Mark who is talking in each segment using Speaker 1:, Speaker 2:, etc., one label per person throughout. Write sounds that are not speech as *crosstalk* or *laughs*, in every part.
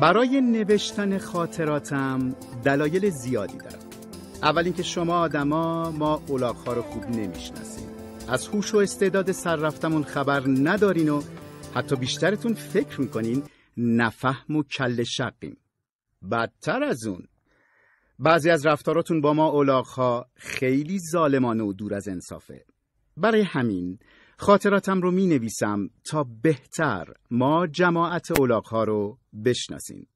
Speaker 1: برای نوشتن خاطراتم دلایل زیادی دارم اول اینکه شما آدما ما اولاغ رو خوب نمیشناسیم از هوش و استعداد رفتمون خبر ندارین و حتی بیشترتون فکر میکنین نفهم و کل شقیم بدتر از اون بعضی از رفتاراتون با ما اولاغ خیلی ظالمانه و دور از انصافه برای همین خاطراتم رو می نویسم تا بهتر ما جماعت اولاق ها رو بشناسیم.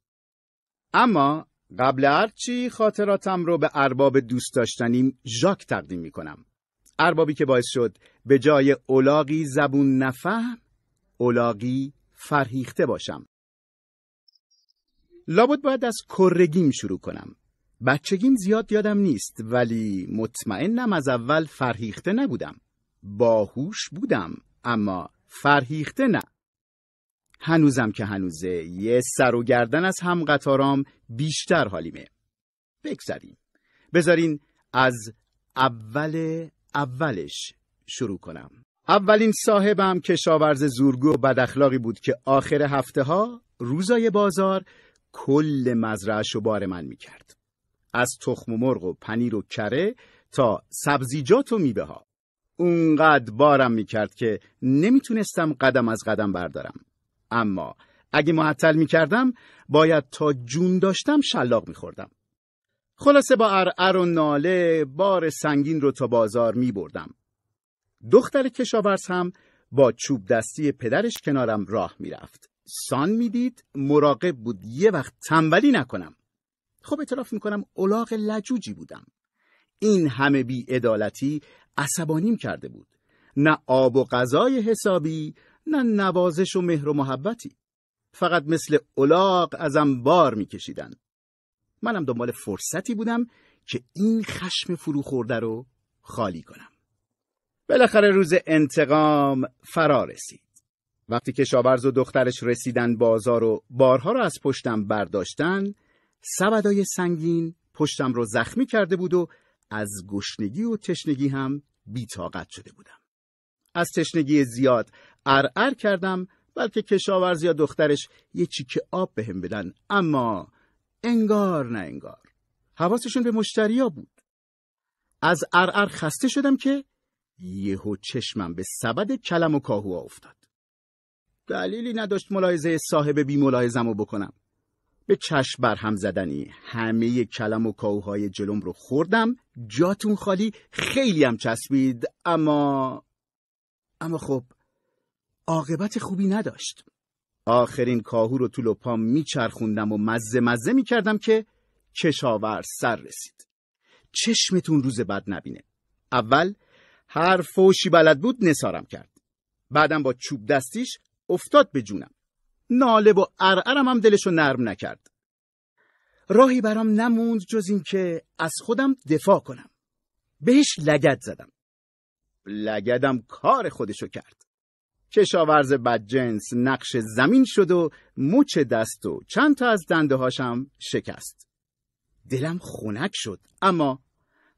Speaker 1: اما قبل هرچی چی خاطراتم رو به ارباب دوست داشتنیم ژاک تقدیم می کنم. اربابی که باعث شد به جای اولاقی زبون نفهم اولاقی فرهیخته باشم. لابد باید از کرگیم شروع کنم. بچگیم زیاد یادم نیست ولی مطمئنم از اول فرهیخته نبودم. باهوش بودم اما فرهیخته نه هنوزم که هنوزه یه سر و گردن از هم قطارام بیشتر حالیمه بگذاریم بذارین از اول اولش شروع کنم اولین صاحبم کشاورز زورگو و بدخلاقی بود که آخر هفته ها روزای بازار کل مزرعش و بار من میکرد از تخم مرغ و پنیر و کره تا سبزیجات و میبه ها اونقدر بارم میکرد که نمیتونستم قدم از قدم بردارم اما اگه معطل میکردم باید تا جون داشتم شلاق میخوردم خلاصه با ارعر و ناله بار سنگین رو تا بازار میبردم دختر کشاورز هم با چوب دستی پدرش کنارم راه میرفت سان میدید مراقب بود یه وقت تنبلی نکنم خب اطلاف میکنم علاق لجوجی بودم این همه بیعدالتی عصبانیم کرده بود نه آب و غذای حسابی نه نوازش و مهر و محبتی فقط مثل اولاق ازم بار میکشیدن منم دنبال فرصتی بودم که این خشم فرو خورده رو خالی کنم بالاخره روز انتقام فرا رسید وقتی شاورز و دخترش رسیدن بازار و بارها رو از پشتم برداشتن سبدای سنگین پشتم رو زخمی کرده بود و از گشنگی و تشنگی هم بیتاقت شده بودم. از تشنگی زیاد ارعر کردم بلکه کشاورز یا دخترش یه چیکه آب بهم به بدن اما انگار نه انگار حواسشون به مشتریا بود از ارعر خسته شدم که یهو چشمم به سبد کلم و کاهو افتاد دلیلی نداشت ملاحظه صاحب بی ملاحظم رو بکنم به چشم برهم زدنی همه کلم و کاوهای جلوم رو خوردم جاتون خالی خیلی هم چسبید اما اما خب عاقبت خوبی نداشت آخرین کاهو رو طول و پا میچرخوندم و مزه مزه میکردم که کشاور سر رسید چشمتون روز بد نبینه اول هر فوشی بلد بود نسارم کرد بعدم با چوب دستیش افتاد به جونم ناله و ارعرم هم دلشو نرم نکرد راهی برام نموند جز اینکه از خودم دفاع کنم بهش لگد زدم لگدم کار خودشو کرد کشاورز بدجنس نقش زمین شد و مچ دست و چند تا از دنده هاشم شکست دلم خونک شد اما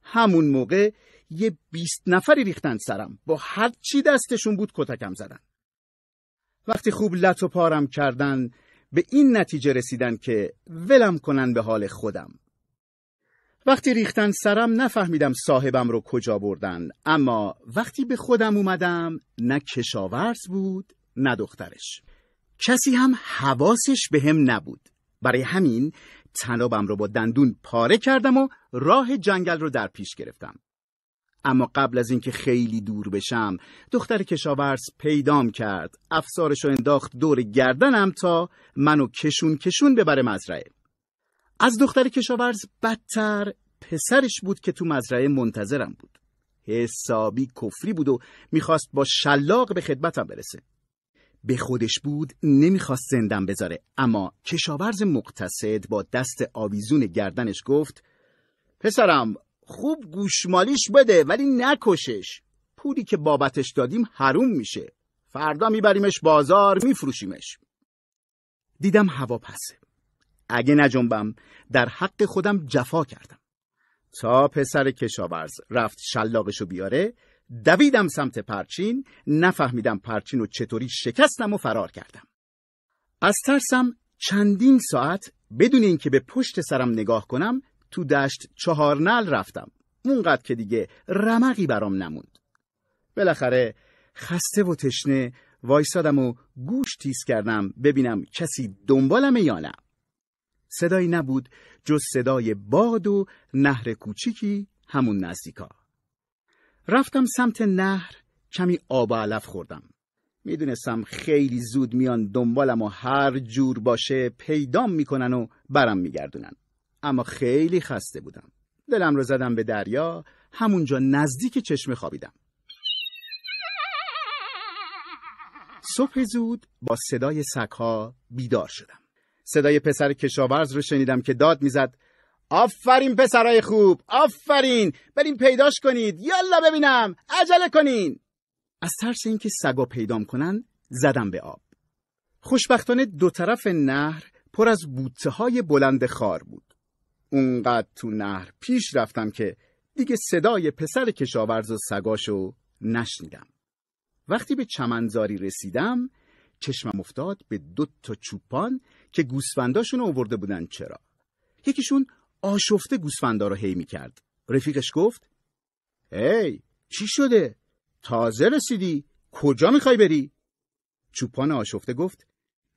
Speaker 1: همون موقع یه بیست نفری ریختن سرم با هر چی دستشون بود کتکم زدن وقتی خوب لط و پارم کردن به این نتیجه رسیدن که ولم کنن به حال خودم وقتی ریختن سرم نفهمیدم صاحبم رو کجا بردن اما وقتی به خودم اومدم نه کشاورز بود نه دخترش کسی هم حواسش به هم نبود برای همین تنابم رو با دندون پاره کردم و راه جنگل رو در پیش گرفتم اما قبل از اینکه خیلی دور بشم دختر کشاورز پیدام کرد افسارشو انداخت دور گردنم تا منو کشون کشون ببره مزرعه از دختر کشاورز بدتر پسرش بود که تو مزرعه منتظرم بود حسابی کفری بود و میخواست با شلاق به خدمتم برسه به خودش بود نمیخواست زندم بذاره اما کشاورز مقتصد با دست آویزون گردنش گفت پسرم خوب گوشمالیش بده ولی نکشش پولی که بابتش دادیم حروم میشه فردا میبریمش بازار میفروشیمش دیدم هوا پسه اگه نجنبم در حق خودم جفا کردم تا پسر کشاورز رفت شلاقشو بیاره دویدم سمت پرچین نفهمیدم پرچین و چطوری شکستم و فرار کردم از ترسم چندین ساعت بدون اینکه به پشت سرم نگاه کنم تو دشت چهار نل رفتم اونقدر که دیگه رمقی برام نموند بالاخره خسته و تشنه وایسادم و گوش تیز کردم ببینم کسی دنبالم یا نه صدایی نبود جز صدای باد و نهر کوچیکی همون نزدیکا رفتم سمت نهر کمی آب علف خوردم میدونستم خیلی زود میان دنبالم و هر جور باشه پیدام میکنن و برم میگردونن اما خیلی خسته بودم دلم رو زدم به دریا همونجا نزدیک چشمه خوابیدم صبح زود با صدای سگها بیدار شدم صدای پسر کشاورز رو شنیدم که داد میزد آفرین پسرای خوب آفرین بریم پیداش کنید یالا ببینم عجله کنین از ترس اینکه سگا پیدام کنن زدم به آب خوشبختانه دو طرف نهر پر از بوته های بلند خار بود اونقدر تو نهر پیش رفتم که دیگه صدای پسر کشاورز و سگاشو نشنیدم. وقتی به چمنزاری رسیدم چشمم افتاد به دو تا چوپان که گوسفنداشون آورده بودن چرا. یکیشون آشفته گوسفندا رو هی میکرد. رفیقش گفت هی چی شده؟ تازه رسیدی؟ کجا میخوای بری؟ چوپان آشفته گفت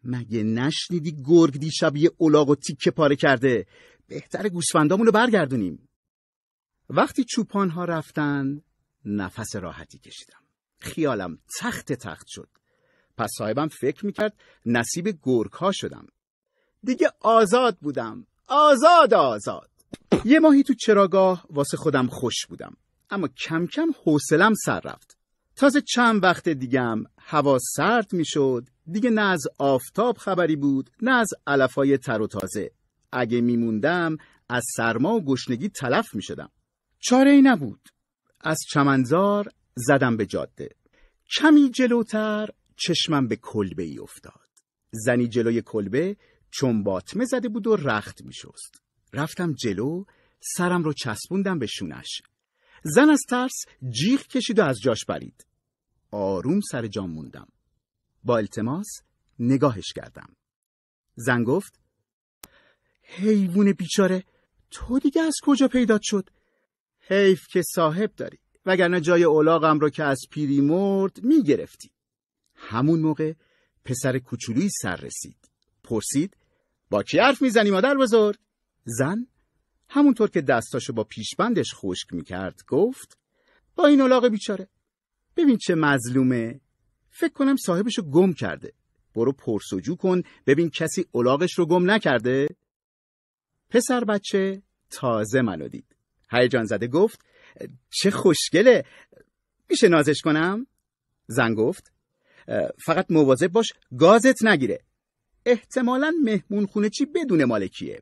Speaker 1: مگه نشنیدی گرگ دیشب یه اولاغ و تیکه پاره کرده بهتر گوسفندامون رو برگردونیم وقتی چوپان ها رفتن نفس راحتی کشیدم خیالم تخت تخت شد پس صاحبم فکر میکرد نصیب گرگ ها شدم دیگه آزاد بودم آزاد آزاد یه ماهی تو چراگاه واسه خودم خوش بودم اما کم کم حوصلم سر رفت تازه چند وقت دیگم هوا سرد میشد دیگه نه از آفتاب خبری بود نه از علفای تر و تازه اگه میموندم از سرما و گشنگی تلف میشدم چاره ای نبود از چمنزار زدم به جاده کمی جلوتر چشمم به کلبه ای افتاد زنی جلوی کلبه چون باطمه زده بود و رخت میشست رفتم جلو سرم رو چسبوندم به شونش زن از ترس جیغ کشید و از جاش برید آروم سر جام موندم با التماس نگاهش کردم زن گفت حیوون بیچاره تو دیگه از کجا پیدا شد حیف که صاحب داری وگرنه جای اولاغم رو که از پیری مرد میگرفتی همون موقع پسر کوچولویی سر رسید پرسید با کی حرف میزنی مادر بزرگ زن همونطور که دستاشو با پیشبندش خشک میکرد گفت با این اولاغ بیچاره ببین چه مظلومه فکر کنم صاحبشو گم کرده برو پرسجو کن ببین کسی اولاغش رو گم نکرده پسر بچه تازه منو دید هیجان زده گفت چه خوشگله میشه نازش کنم؟ زن گفت فقط مواظب باش گازت نگیره احتمالا مهمون خونه چی بدون مالکیه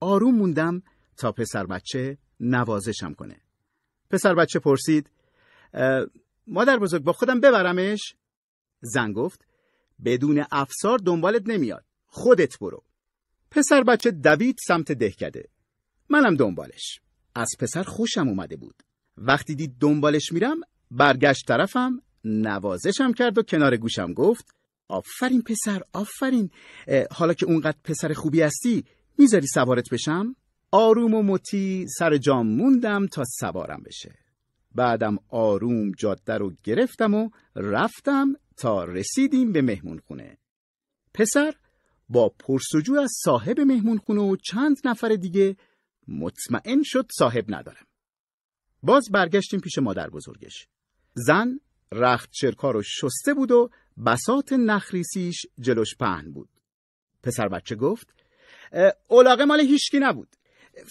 Speaker 1: آروم موندم تا پسر بچه نوازشم کنه پسر بچه پرسید مادر بزرگ با خودم ببرمش؟ زن گفت بدون افسار دنبالت نمیاد خودت برو پسر بچه دوید سمت دهکده. منم دنبالش. از پسر خوشم اومده بود. وقتی دید دنبالش میرم برگشت طرفم نوازشم کرد و کنار گوشم گفت آفرین پسر آفرین حالا که اونقدر پسر خوبی هستی میذاری سوارت بشم؟ آروم و مطیع سر جام موندم تا سوارم بشه. بعدم آروم جاده رو گرفتم و رفتم تا رسیدیم به مهمون خونه. پسر با پرسجو از صاحب مهمونخونه و چند نفر دیگه مطمئن شد صاحب ندارم. باز برگشتیم پیش مادر بزرگش. زن رخت چرکا رو شسته بود و بسات نخریسیش جلوش پهن بود. پسر بچه گفت اولاقه مال هیشکی نبود.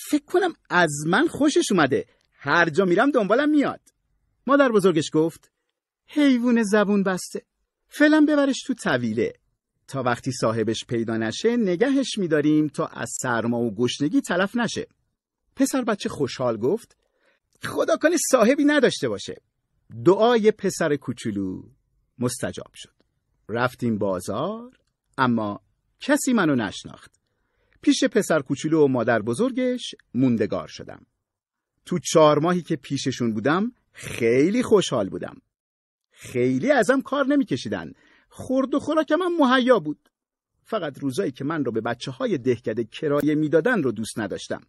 Speaker 1: فکر کنم از من خوشش اومده. هر جا میرم دنبالم میاد. مادر بزرگش گفت حیوان زبون بسته. فعلا ببرش تو طویله. تا وقتی صاحبش پیدا نشه نگهش میداریم تا از سرما و گشنگی تلف نشه پسر بچه خوشحال گفت خدا کنه صاحبی نداشته باشه دعای پسر کوچولو مستجاب شد رفتیم بازار اما کسی منو نشناخت پیش پسر کوچولو و مادر بزرگش موندگار شدم تو چهار ماهی که پیششون بودم خیلی خوشحال بودم خیلی ازم کار نمیکشیدن خورد و خوراکم هم مهیا بود فقط روزایی که من رو به بچه های دهکده کرایه میدادن رو دوست نداشتم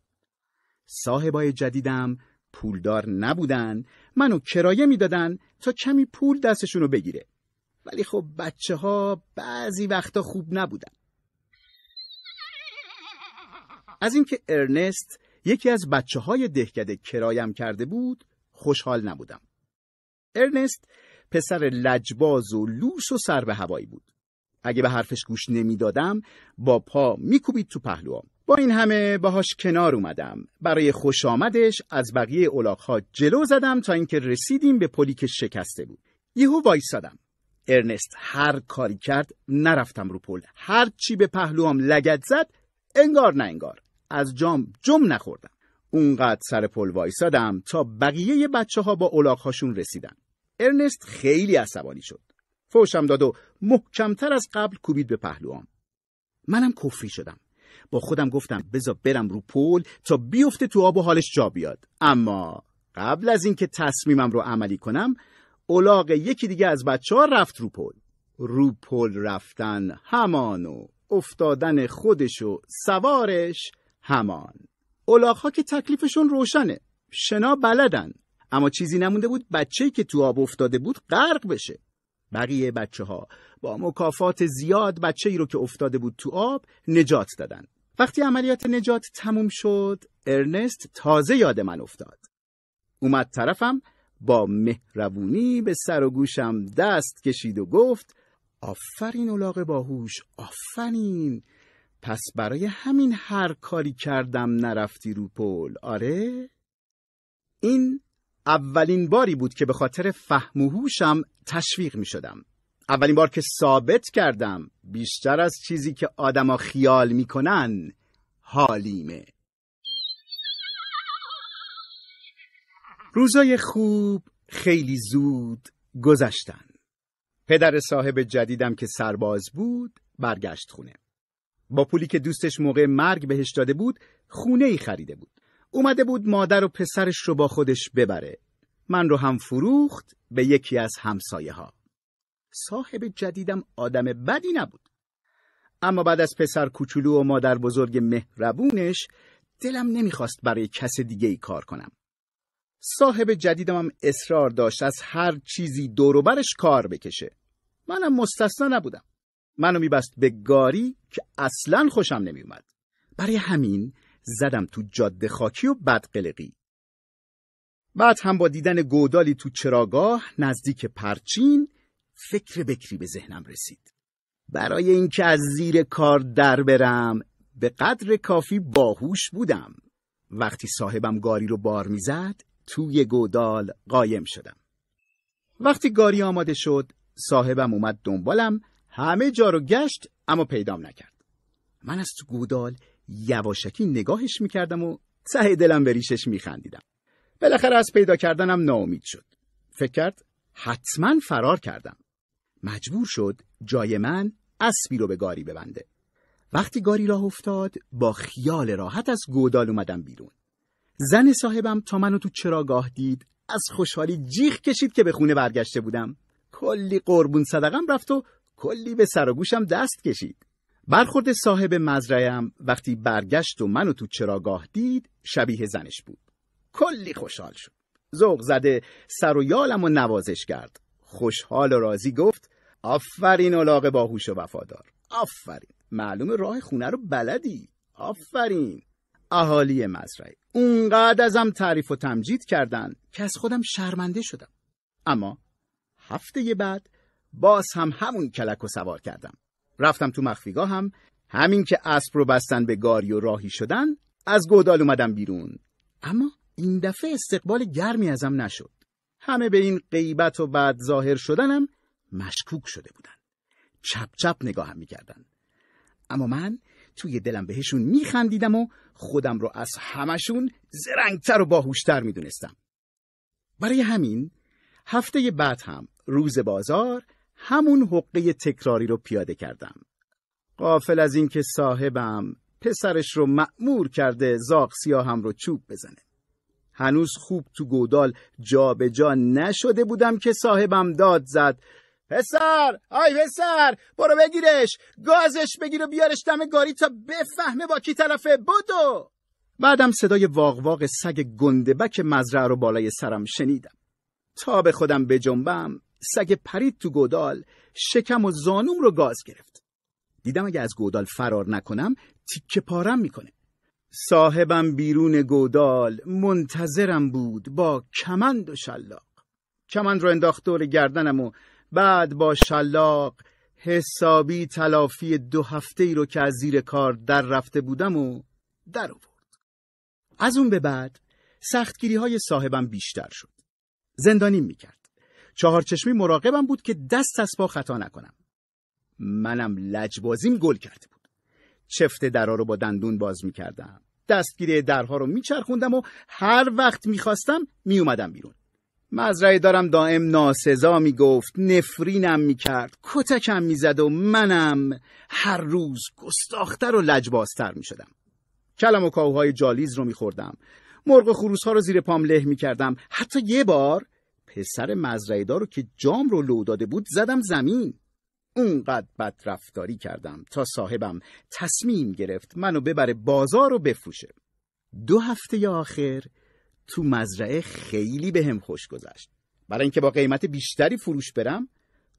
Speaker 1: صاحبای جدیدم پولدار نبودن منو کرایه میدادن تا کمی پول دستشونو بگیره ولی خب بچه ها بعضی وقتا خوب نبودن از اینکه ارنست یکی از بچه های دهکده کرایم کرده بود خوشحال نبودم ارنست پسر لجباز و لوس و سر به هوایی بود اگه به حرفش گوش نمیدادم با پا میکوبید تو پهلوام با این همه باهاش کنار اومدم برای خوش آمدش از بقیه اولاقها جلو زدم تا اینکه رسیدیم به پلی که شکسته بود یهو وایسادم ارنست هر کاری کرد نرفتم رو پل هر چی به پهلوام لگت زد انگار نه انگار از جام جم نخوردم اونقدر سر پل وایسادم تا بقیه بچه ها با اولاقهاشون رسیدن ارنست خیلی عصبانی شد. فوشم داد و محکمتر از قبل کوبید به پهلوام. منم کفری شدم. با خودم گفتم بذا برم رو پل تا بیفته تو آب و حالش جا بیاد. اما قبل از اینکه تصمیمم رو عملی کنم، اولاغ یکی دیگه از بچه ها رفت رو پل. رو پل رفتن همان و افتادن خودش و سوارش همان. اولاغ ها که تکلیفشون روشنه. شنا بلدن. اما چیزی نمونده بود بچه‌ای که تو آب افتاده بود غرق بشه بقیه بچه ها با مکافات زیاد بچه ای رو که افتاده بود تو آب نجات دادن وقتی عملیات نجات تموم شد ارنست تازه یاد من افتاد اومد طرفم با مهربونی به سر و گوشم دست کشید و گفت آفرین اولاغ باهوش آفرین پس برای همین هر کاری کردم نرفتی رو پل آره؟ این اولین باری بود که به خاطر فهم و هوشم تشویق می شدم. اولین بار که ثابت کردم بیشتر از چیزی که آدما خیال کنن حالیمه روزای خوب خیلی زود گذشتن پدر صاحب جدیدم که سرباز بود برگشت خونه با پولی که دوستش موقع مرگ بهش داده بود خونه ای خریده بود اومده بود مادر و پسرش رو با خودش ببره. من رو هم فروخت به یکی از همسایه ها. صاحب جدیدم آدم بدی نبود. اما بعد از پسر کوچولو و مادر بزرگ مهربونش دلم نمیخواست برای کس دیگه ای کار کنم. صاحب جدیدم هم اصرار داشت از هر چیزی دوروبرش کار بکشه. منم مستثنا نبودم. منو میبست به گاری که اصلا خوشم نمیومد. برای همین زدم تو جاده خاکی و بد قلقی. بعد هم با دیدن گودالی تو چراگاه نزدیک پرچین فکر بکری به ذهنم رسید. برای اینکه از زیر کار در برم به قدر کافی باهوش بودم. وقتی صاحبم گاری رو بار میزد توی گودال قایم شدم. وقتی گاری آماده شد صاحبم اومد دنبالم همه جا رو گشت اما پیدام نکرد. من از تو گودال یواشکی نگاهش میکردم و ته دلم به ریشش میخندیدم بالاخره از پیدا کردنم ناامید شد فکر کرد حتما فرار کردم مجبور شد جای من اسبی رو به گاری ببنده وقتی گاری راه افتاد با خیال راحت از گودال اومدم بیرون زن صاحبم تا منو تو چراگاه دید از خوشحالی جیغ کشید که به خونه برگشته بودم کلی قربون صدقم رفت و کلی به سر و گوشم دست کشید برخورد صاحب مزرعهم وقتی برگشت و منو تو چراگاه دید شبیه زنش بود کلی خوشحال شد ذوق زده سر و یالم و نوازش کرد خوشحال و راضی گفت آفرین علاقه باهوش و وفادار آفرین معلوم راه خونه رو بلدی آفرین اهالی مزرعه اونقدر ازم تعریف و تمجید کردن که از خودم شرمنده شدم اما هفته بعد باز هم همون کلک و سوار کردم رفتم تو مخفیگاه هم همین که اسب رو بستن به گاری و راهی شدن از گودال اومدم بیرون اما این دفعه استقبال گرمی ازم نشد همه به این غیبت و بعد ظاهر شدنم مشکوک شده بودن چپ چپ نگاهم میکردن اما من توی دلم بهشون میخندیدم و خودم رو از همشون زرنگتر و باهوشتر میدونستم برای همین هفته بعد هم روز بازار همون حقه تکراری رو پیاده کردم. قافل از اینکه صاحبم پسرش رو مأمور کرده زاغ سیاهم رو چوب بزنه. هنوز خوب تو گودال جا به جا نشده بودم که صاحبم داد زد پسر آی پسر برو بگیرش گازش بگیر و بیارش دم گاری تا بفهمه با کی طرفه بودو بعدم صدای واقواق سگ گندبک مزرعه رو بالای سرم شنیدم تا به خودم بجنبم سگ پرید تو گودال شکم و زانوم رو گاز گرفت دیدم اگه از گودال فرار نکنم تیکه پارم میکنه صاحبم بیرون گودال منتظرم بود با کمند و شلاق کمند رو انداخت دور گردنم و بعد با شلاق حسابی تلافی دو هفته ای رو که از زیر کار در رفته بودم و در آورد از اون به بعد سختگیری های صاحبم بیشتر شد زندانی میکرد چهارچشمی مراقبم بود که دست از پا خطا نکنم منم لجبازیم گل کرده بود چفت درا رو با دندون باز میکردم دستگیره درها رو میچرخوندم و هر وقت میخواستم میومدم بیرون مزرعه دارم دائم ناسزا میگفت نفرینم میکرد کتکم میزد و منم هر روز گستاختر و لجبازتر میشدم کلم و کاهوهای جالیز رو میخوردم مرغ و خروس ها رو زیر پام له میکردم حتی یه بار پسر مزرعهدار رو که جام رو لو داده بود زدم زمین اونقدر بد رفتاری کردم تا صاحبم تصمیم گرفت منو ببره بازار رو بفروشه دو هفته آخر تو مزرعه خیلی به هم خوش گذشت برای اینکه با قیمت بیشتری فروش برم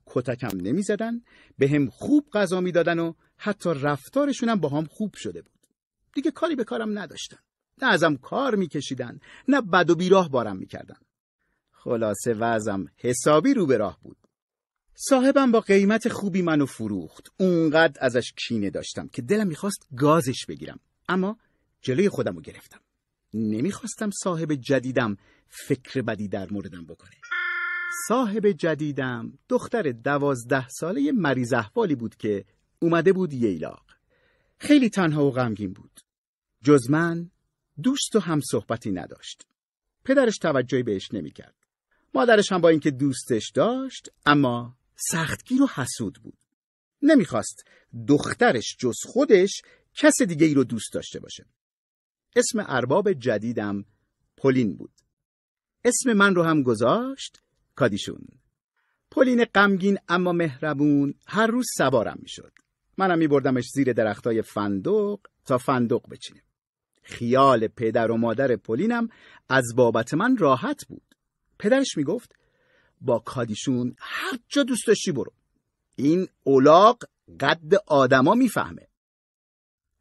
Speaker 1: کتکم زدن به هم خوب غذا میدادن و حتی رفتارشونم با هم خوب شده بود دیگه کاری به کارم نداشتن نه ازم کار کشیدن نه بد و بیراه بارم میکردن خلاصه وزم حسابی رو به راه بود صاحبم با قیمت خوبی منو فروخت اونقدر ازش کینه داشتم که دلم میخواست گازش بگیرم اما جلوی خودم رو گرفتم نمیخواستم صاحب جدیدم فکر بدی در موردم بکنه صاحب جدیدم دختر دوازده ساله مریض احوالی بود که اومده بود ییلاق خیلی تنها و غمگین بود جز من دوست و همصحبتی نداشت پدرش توجهی بهش نمیکرد مادرش هم با اینکه دوستش داشت اما سختگیر و حسود بود نمیخواست دخترش جز خودش کس دیگه ای رو دوست داشته باشه اسم ارباب جدیدم پولین بود اسم من رو هم گذاشت کادیشون پولین غمگین اما مهربون هر روز سوارم میشد منم میبردمش زیر درختای فندق تا فندق بچینه خیال پدر و مادر پولینم از بابت من راحت بود پدرش میگفت با کادیشون هر جا دوست داشتی برو این اولاق قد آدما میفهمه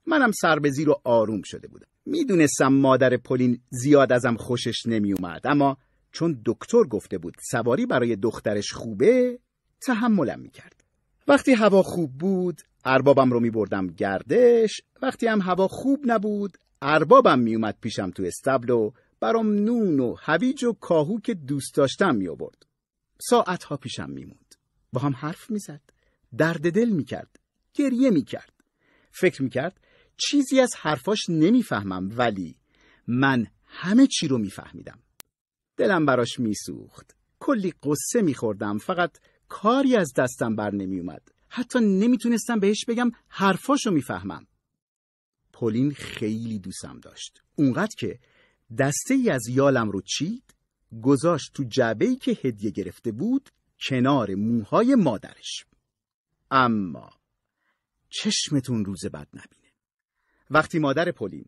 Speaker 1: منم سر به زیر و آروم شده بودم میدونستم مادر پلین زیاد ازم خوشش نمیومد اما چون دکتر گفته بود سواری برای دخترش خوبه تحملم میکرد وقتی هوا خوب بود اربابم رو میبردم گردش وقتی هم هوا خوب نبود اربابم میومد پیشم تو استبل و برام نون و هویج و کاهو که دوست داشتم می آورد. ها پیشم می با هم حرف می زد. درد دل می کرد. گریه می کرد. فکر می کرد چیزی از حرفاش نمیفهمم ولی من همه چی رو میفهمیدم. دلم براش میسوخت. کلی قصه میخوردم فقط کاری از دستم بر نمی نمیومد. حتی نمیتونستم بهش بگم حرفاشو میفهمم. پولین خیلی دوستم داشت. اونقدر که دسته ای از یالم رو چید گذاشت تو جعبه‌ای که هدیه گرفته بود کنار موهای مادرش اما چشمتون روز بد نبینه وقتی مادر پولین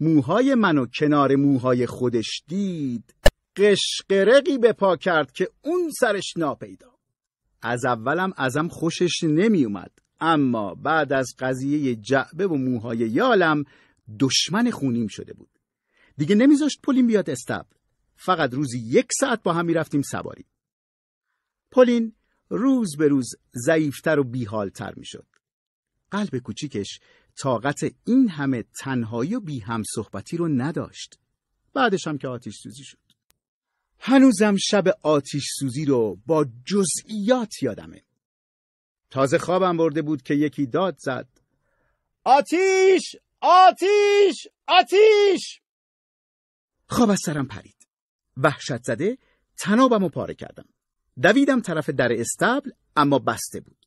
Speaker 1: موهای منو کنار موهای خودش دید قشقرقی به پا کرد که اون سرش ناپیدا از اولم ازم خوشش نمی اومد اما بعد از قضیه جعبه و موهای یالم دشمن خونیم شده بود دیگه نمیذاشت پلین بیاد استبل فقط روزی یک ساعت با هم میرفتیم سواری پولین روز به روز ضعیفتر و بیحالتر میشد قلب کوچیکش طاقت این همه تنهایی و بی هم صحبتی رو نداشت بعدش هم که آتیش سوزی شد هنوزم شب آتیش سوزی رو با جزئیات یادمه تازه خوابم برده بود که یکی داد زد آتیش آتیش آتیش خواب از سرم پرید وحشت زده تنابم و پاره کردم دویدم طرف در استبل اما بسته بود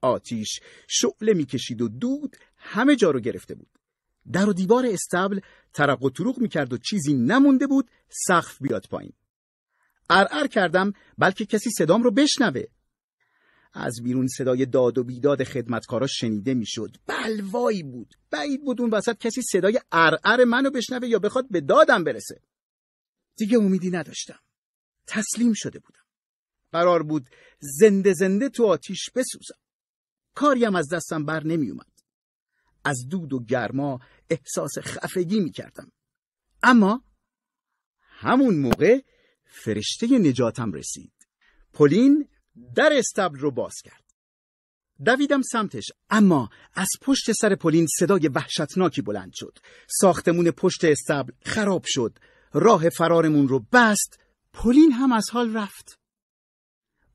Speaker 1: آتیش شعله میکشید و دود همه جا رو گرفته بود در و دیوار استبل ترق و می میکرد و چیزی نمونده بود سقف بیاد پایین ارعر کردم بلکه کسی صدام رو بشنوه از بیرون صدای داد و بیداد خدمتکارا شنیده میشد بلوایی بود بعید بود اون وسط کسی صدای ارعر منو بشنوه یا بخواد به دادم برسه دیگه امیدی نداشتم تسلیم شده بودم قرار بود زنده زنده تو آتیش بسوزم کاریم از دستم بر نمی اومد. از دود و گرما احساس خفگی می کردم. اما همون موقع فرشته نجاتم رسید. پولین در استبل رو باز کرد دویدم سمتش اما از پشت سر پلین صدای وحشتناکی بلند شد ساختمون پشت استبل خراب شد راه فرارمون رو بست پلین هم از حال رفت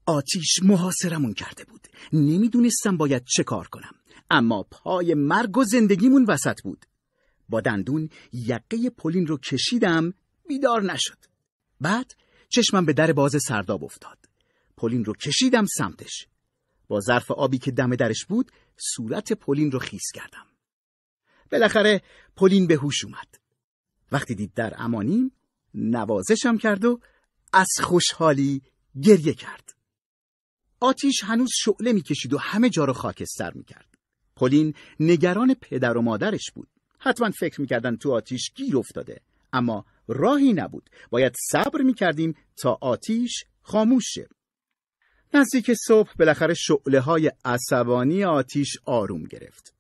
Speaker 1: آتیش محاصرمون کرده بود نمیدونستم باید چه کار کنم اما پای مرگ و زندگیمون وسط بود با دندون یقه پلین رو کشیدم بیدار نشد بعد چشمم به در باز سرداب افتاد پولین رو کشیدم سمتش. با ظرف آبی که دم درش بود صورت پولین رو خیس کردم. بالاخره پولین به هوش اومد. وقتی دید در امانیم نوازشم کرد و از خوشحالی گریه کرد. آتیش هنوز شعله میکشید و همه جا رو خاکستر میکرد. پولین نگران پدر و مادرش بود. حتما فکر میکردن تو آتیش گیر افتاده. اما راهی نبود. باید صبر کردیم تا آتیش خاموش نزدیک صبح بالاخره شعله های عصبانی آتیش آروم گرفت.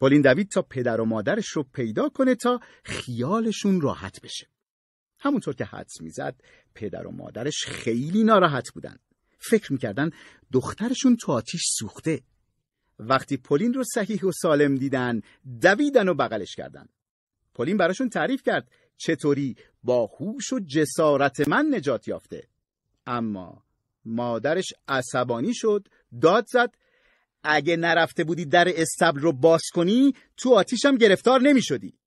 Speaker 1: پولین دوید تا پدر و مادرش رو پیدا کنه تا خیالشون راحت بشه. همونطور که حدس میزد پدر و مادرش خیلی ناراحت بودن. فکر میکردن دخترشون تو آتیش سوخته. وقتی پولین رو صحیح و سالم دیدن دویدن و بغلش کردن. پولین براشون تعریف کرد چطوری با هوش و جسارت من نجات یافته. اما مادرش عصبانی شد داد زد اگه نرفته بودی در استبل رو باز کنی تو آتیشم گرفتار نمی شدی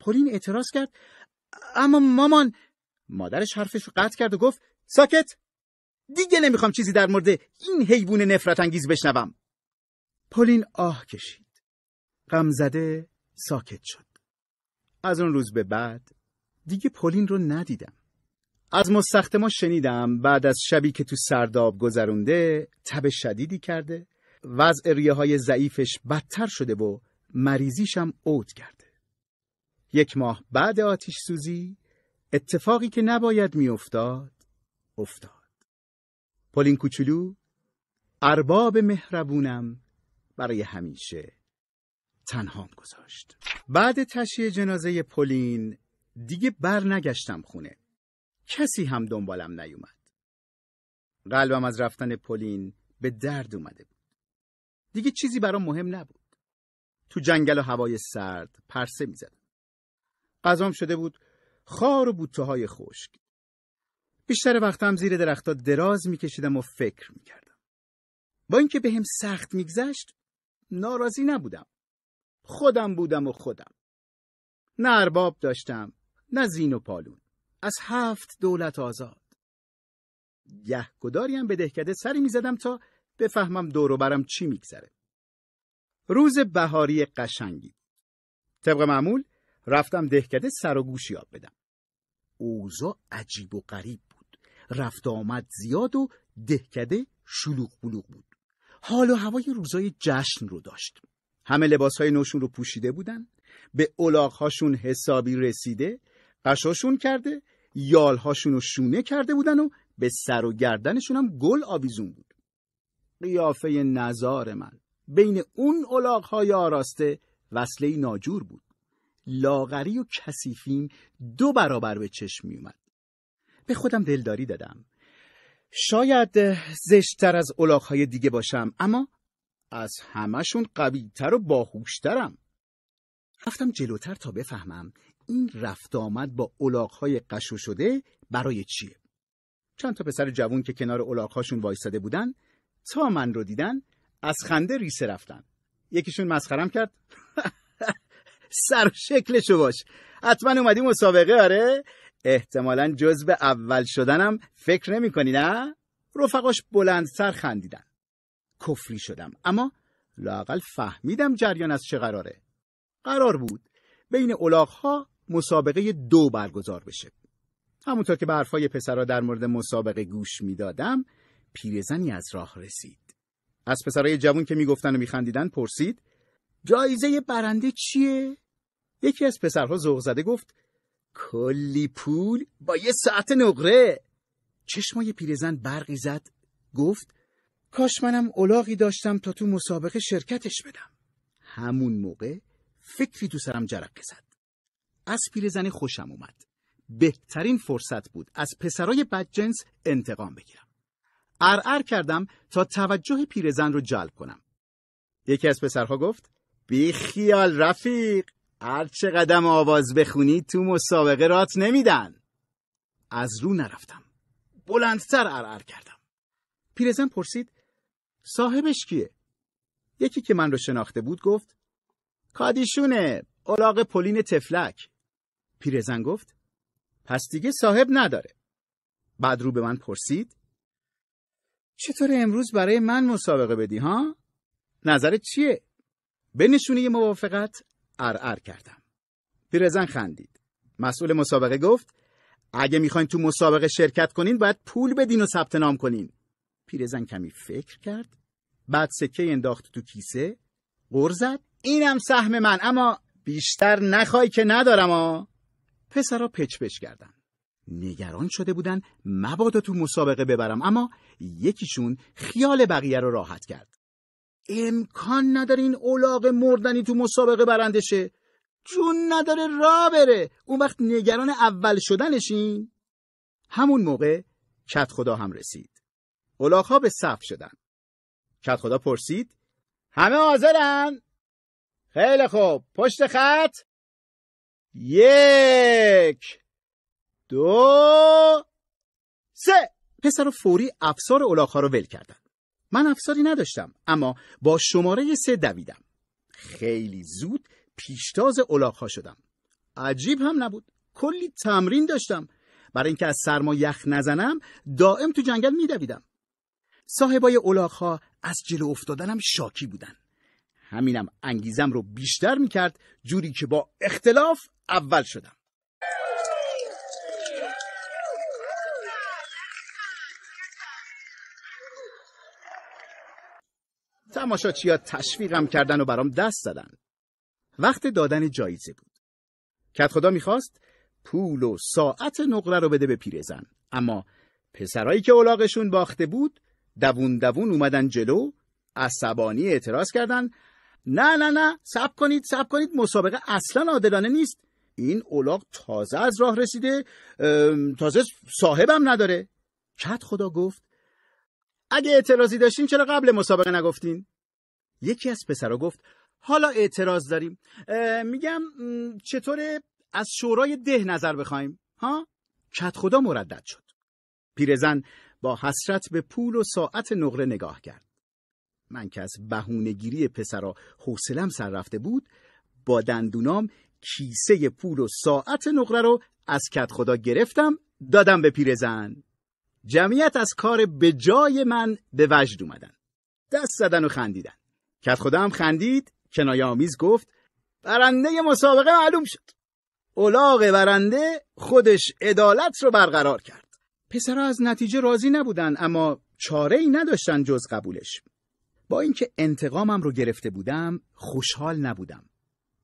Speaker 1: پولین اعتراض کرد اما مامان مادرش حرفش رو قطع کرد و گفت ساکت دیگه نمیخوام چیزی در مورد این حیوان نفرت انگیز بشنوم پولین آه کشید زده ساکت شد از اون روز به بعد دیگه پولین رو ندیدم از ما شنیدم بعد از شبی که تو سرداب گذرونده تب شدیدی کرده وضع ریه های ضعیفش بدتر شده و مریضیشم اوت کرده یک ماه بعد آتیش سوزی اتفاقی که نباید میافتاد افتاد پولین کوچولو ارباب مهربونم برای همیشه تنهام گذاشت بعد تشیه جنازه پولین دیگه بر نگشتم خونه کسی هم دنبالم نیومد. قلبم از رفتن پولین به درد اومده بود. دیگه چیزی برام مهم نبود. تو جنگل و هوای سرد پرسه زدم. غذام شده بود خار و بوته های خشک. بیشتر وقتم زیر درختها دراز میکشیدم و فکر میکردم. با اینکه بهم سخت میگذشت ناراضی نبودم. خودم بودم و خودم. نه ارباب داشتم نه زین و پالون. از هفت دولت آزاد گهگداری به دهکده سری میزدم تا بفهمم دور برم چی میگذره روز بهاری قشنگی طبق معمول رفتم دهکده سر و گوش آب بدم اوزا عجیب و غریب بود رفت آمد زیاد و دهکده شلوغ بلوغ بود حال و هوای روزای جشن رو داشت همه لباسهای نوشون رو پوشیده بودن به هاشون حسابی رسیده قشاشون کرده یالهاشون رو شونه کرده بودن و به سر و گردنشون هم گل آویزون بود قیافه نظار من بین اون های آراسته وصله ناجور بود لاغری و کسیفیم دو برابر به چشم می اومد. به خودم دلداری دادم شاید زشتر از الاغهای دیگه باشم اما از همهشون قویتر و باهوشترم رفتم جلوتر تا بفهمم این رفت آمد با های قشو شده برای چیه چند تا پسر جوون که کنار هاشون وایستاده بودن تا من رو دیدن از خنده ریسه رفتن یکیشون مسخرم کرد *laughs* سر شکلشو باش حتما اومدی مسابقه آره احتمالا جزو اول شدنم فکر نمی کنی نه؟ رفقاش سر خندیدن کفری شدم اما لاقل فهمیدم جریان از چه قراره قرار بود بین اولاغ مسابقه دو برگزار بشه همونطور که به حرفای پسرها در مورد مسابقه گوش میدادم پیرزنی از راه رسید از پسرای جوون که میگفتن و میخندیدن پرسید جایزه برنده چیه یکی از پسرها ذوق زده گفت کلی پول با یه ساعت نقره چشمای پیرزن برقی زد گفت کاش منم اولاغی داشتم تا تو مسابقه شرکتش بدم همون موقع فکری تو سرم جرقه زد از پیرزن خوشم اومد. بهترین فرصت بود از پسرای بدجنس انتقام بگیرم. ارعر کردم تا توجه پیرزن رو جلب کنم. یکی از پسرها گفت بی خیال رفیق هر چه قدم آواز بخونی تو مسابقه رات نمیدن. از رو نرفتم. بلندتر ارعر کردم. پیرزن پرسید صاحبش کیه؟ یکی که من رو شناخته بود گفت کادیشونه، اولاغ پولین تفلک. پیرزن گفت پس دیگه صاحب نداره بعد رو به من پرسید چطور امروز برای من مسابقه بدی ها؟ نظرت چیه؟ به نشونی موافقت ارعر کردم پیرزن خندید مسئول مسابقه گفت اگه میخواین تو مسابقه شرکت کنین باید پول بدین و ثبت نام کنین پیرزن کمی فکر کرد بعد سکه انداخت تو کیسه غر زد اینم سهم من اما بیشتر نخوای که ندارم آ پسرا پچپچ کردند نگران شده بودن مبادا تو مسابقه ببرم اما یکیشون خیال بقیه رو راحت کرد. امکان نداره این اولاغ مردنی تو مسابقه برنده شه. جون نداره را بره. اون وقت نگران اول شدنشین. همون موقع کت خدا هم رسید. اولاغ به صف شدن. کت خدا پرسید همه حاضرن؟ خیلی خوب پشت خط یک دو سه پسر فوری افسار اولاخا رو ول کردن من افساری نداشتم اما با شماره سه دویدم خیلی زود پیشتاز اولاخا شدم عجیب هم نبود کلی تمرین داشتم برای اینکه از سرما یخ نزنم دائم تو جنگل میدویدم صاحبای اولاخ از جلو افتادنم شاکی بودن همینم انگیزم رو بیشتر میکرد جوری که با اختلاف اول شدم چیا تشویقم کردن و برام دست زدن وقت دادن جایزه بود کت خدا میخواست پول و ساعت نقره رو بده به پیرزن اما پسرایی که اولاغشون باخته بود دوون دوون اومدن جلو عصبانی اعتراض کردن نه نه نه سب کنید سب کنید مسابقه اصلا عادلانه نیست این اولاق تازه از راه رسیده تازه صاحبم نداره کت خدا گفت اگه اعتراضی داشتین چرا قبل مسابقه نگفتین یکی از پسرا گفت حالا اعتراض داریم میگم چطور از شورای ده نظر بخوایم ها کت خدا مردد شد پیرزن با حسرت به پول و ساعت نقره نگاه کرد من که از بهونهگیری پسرا حوصلم سر رفته بود با دندونام کیسه پول و ساعت نقره رو از کت خدا گرفتم دادم به پیرزن جمعیت از کار به جای من به وجد اومدن دست زدن و خندیدن کت خدا هم خندید کنایه آمیز گفت برنده مسابقه معلوم شد اولاغ برنده خودش عدالت رو برقرار کرد پسرها از نتیجه راضی نبودن اما چاره ای نداشتن جز قبولش با اینکه انتقامم رو گرفته بودم خوشحال نبودم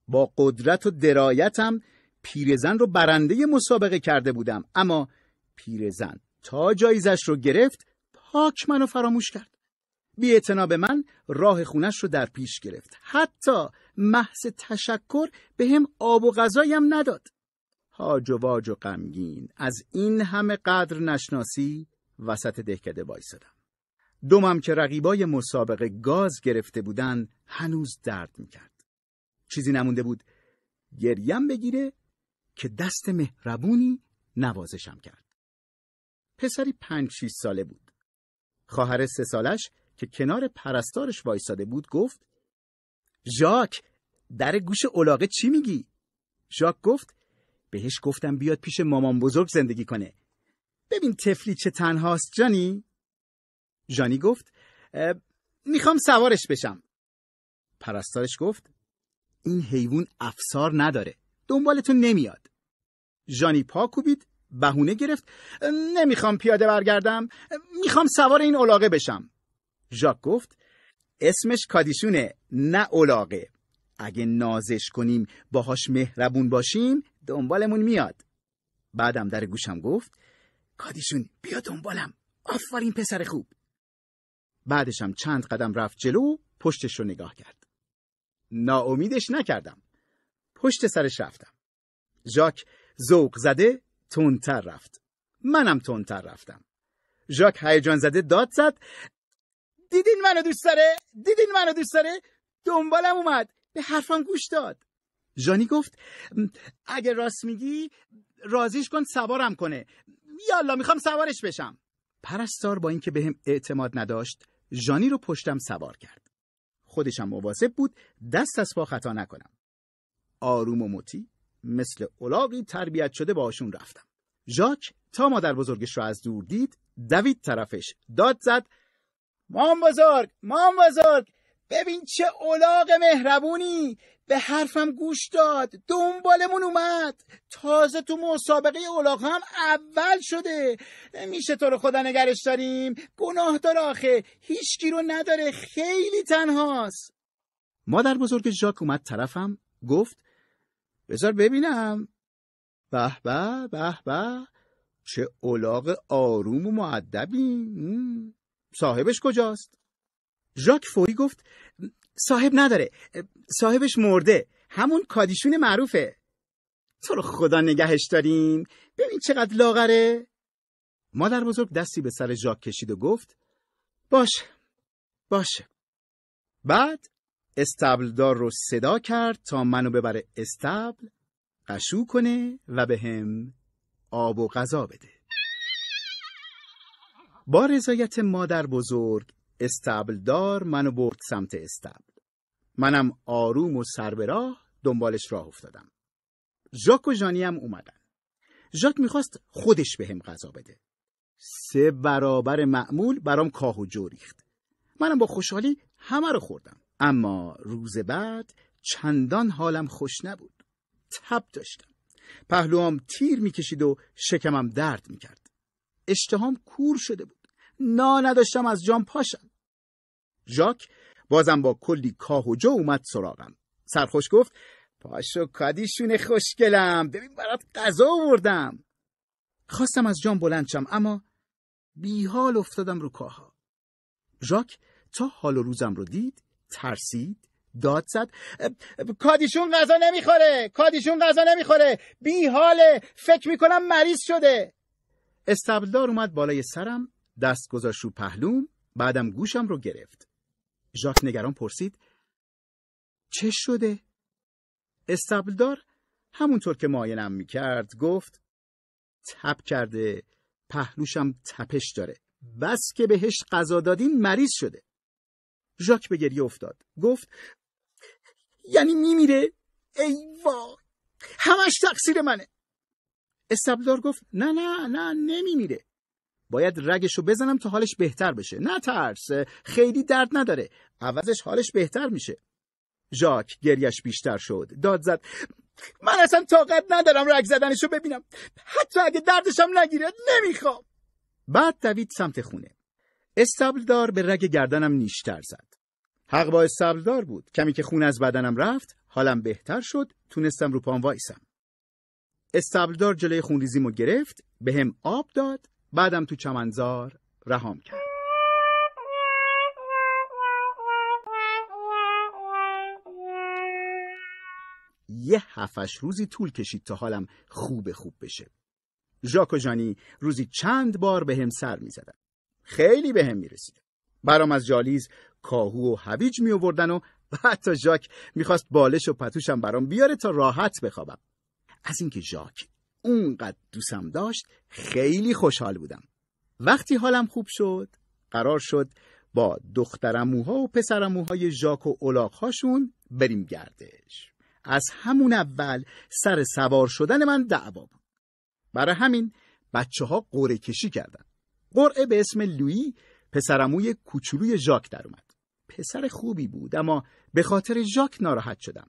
Speaker 1: با قدرت و درایتم پیرزن رو برنده مسابقه کرده بودم اما پیرزن تا جایزش رو گرفت پاک منو فراموش کرد بی به من راه خونش رو در پیش گرفت حتی محض تشکر به هم آب و غذایم نداد هاج و واج و غمگین از این همه قدر نشناسی وسط دهکده وایسادم دومم که رقیبای مسابقه گاز گرفته بودن هنوز درد میکرد. چیزی نمونده بود گریم بگیره که دست مهربونی نوازشم کرد. پسری پنج شیست ساله بود. خواهر سه سالش که کنار پرستارش وایساده بود گفت ژاک در گوش علاقه چی میگی؟ ژاک گفت بهش گفتم بیاد پیش مامان بزرگ زندگی کنه. ببین تفلی چه تنهاست جانی؟ ژانی گفت میخوام سوارش بشم پرستارش گفت این حیوان افسار نداره دنبالتون نمیاد ژانی پا کوبید بهونه گرفت نمیخوام پیاده برگردم میخوام سوار این علاقه بشم ژاک گفت اسمش کادیشونه نه علاقه اگه نازش کنیم باهاش مهربون باشیم دنبالمون میاد بعدم در گوشم گفت کادیشون بیا دنبالم آفرین پسر خوب بعدشم چند قدم رفت جلو پشتش رو نگاه کرد ناامیدش نکردم پشت سرش رفتم ژاک ذوق زده تندتر رفت منم تندتر رفتم ژاک هیجان زده داد زد دیدین منو دوست داره دیدین منو دوست داره دنبالم اومد به حرفان گوش داد ژانی گفت اگه راست میگی رازیش کن سوارم کنه یالا میخوام سوارش بشم پرستار با اینکه بهم اعتماد نداشت ژانی رو پشتم سوار کرد خودشم مواظب بود دست از پا خطا نکنم آروم و موتی مثل اولاقی تربیت شده باشون رفتم ژاک تا مادر بزرگش رو از دور دید دوید طرفش داد زد مام بزرگ مام بزرگ ببین چه اولاغ مهربونی به حرفم گوش داد دنبالمون اومد تازه تو مسابقه اولاغ هم اول شده میشه تو رو خدا نگرش داریم گناه داره آخه هیچ رو نداره خیلی تنهاست مادر بزرگ ژاک اومد طرفم گفت بذار ببینم به به به به چه اولاغ آروم و معدبی صاحبش کجاست ژاک فوری گفت صاحب نداره صاحبش مرده همون کادیشون معروفه تو رو خدا نگهش داریم ببین چقدر لاغره مادر بزرگ دستی به سر ژاک کشید و گفت باش، باشه بعد استبلدار رو صدا کرد تا منو ببره استبل قشو کنه و به هم آب و غذا بده با رضایت مادر بزرگ دار منو برد سمت استبل منم آروم و سر به راه دنبالش راه افتادم ژاک و ژانی هم اومدن ژاک میخواست خودش بهم به غذا بده سه برابر معمول برام کاه و جو ریخت منم با خوشحالی همه رو خوردم اما روز بعد چندان حالم خوش نبود تب داشتم پهلوام تیر میکشید و شکمم درد میکرد اشتهام کور شده بود نا نداشتم از جام پاشم ژاک بازم با کلی کاه و جو اومد سراغم سرخوش گفت پاشو کادیشون خوشگلم ببین برات غذا آوردم خواستم از جام بلند شم اما حال افتادم رو کاها ژاک تا حال و روزم رو دید ترسید داد زد کادیشون غذا نمیخوره کادیشون غذا نمیخوره بی حاله فکر میکنم مریض شده استبلدار اومد بالای سرم دست گذاشت رو پهلوم بعدم گوشم رو گرفت ژاک نگران پرسید چه شده؟ استبلدار همونطور که ماینم میکرد گفت تپ کرده پهلوشم تپش داره بس که بهش غذا دادین مریض شده ژاک به گریه افتاد گفت یعنی میمیره ای وا همش تقصیر منه استبلدار گفت نه نه نه نمیمیره باید رگشو بزنم تا حالش بهتر بشه نه ترس خیلی درد نداره عوضش حالش بهتر میشه ژاک گریش بیشتر شد داد زد من اصلا طاقت ندارم رگ زدنشو ببینم حتی اگه دردشم نگیره نمیخوام بعد دوید سمت خونه استبلدار به رگ گردنم نیشتر زد حق با استبلدار بود کمی که خون از بدنم رفت حالم بهتر شد تونستم رو پام وایسم استبلدار جلوی خونریزیمو گرفت به هم آب داد بعدم تو چمنزار رهام کرد یه هفش روزی طول کشید تا حالم خوب خوب بشه ژاک و روزی چند بار به هم سر می زدن. خیلی به هم می رسید. برام از جالیز کاهو و هویج می آوردن و حتی ژاک میخواست بالش و پتوشم برام بیاره تا راحت بخوابم از اینکه ژاک اونقدر دوستم داشت خیلی خوشحال بودم وقتی حالم خوب شد قرار شد با دخترموها و پسرموهای ژاک و اولاقهاشون بریم گردش از همون اول سر سوار شدن من دعوا بود برای همین بچه ها قره کشی کردن قرعه به اسم لویی پسرموی کوچولوی ژاک در اومد پسر خوبی بود اما به خاطر ژاک ناراحت شدم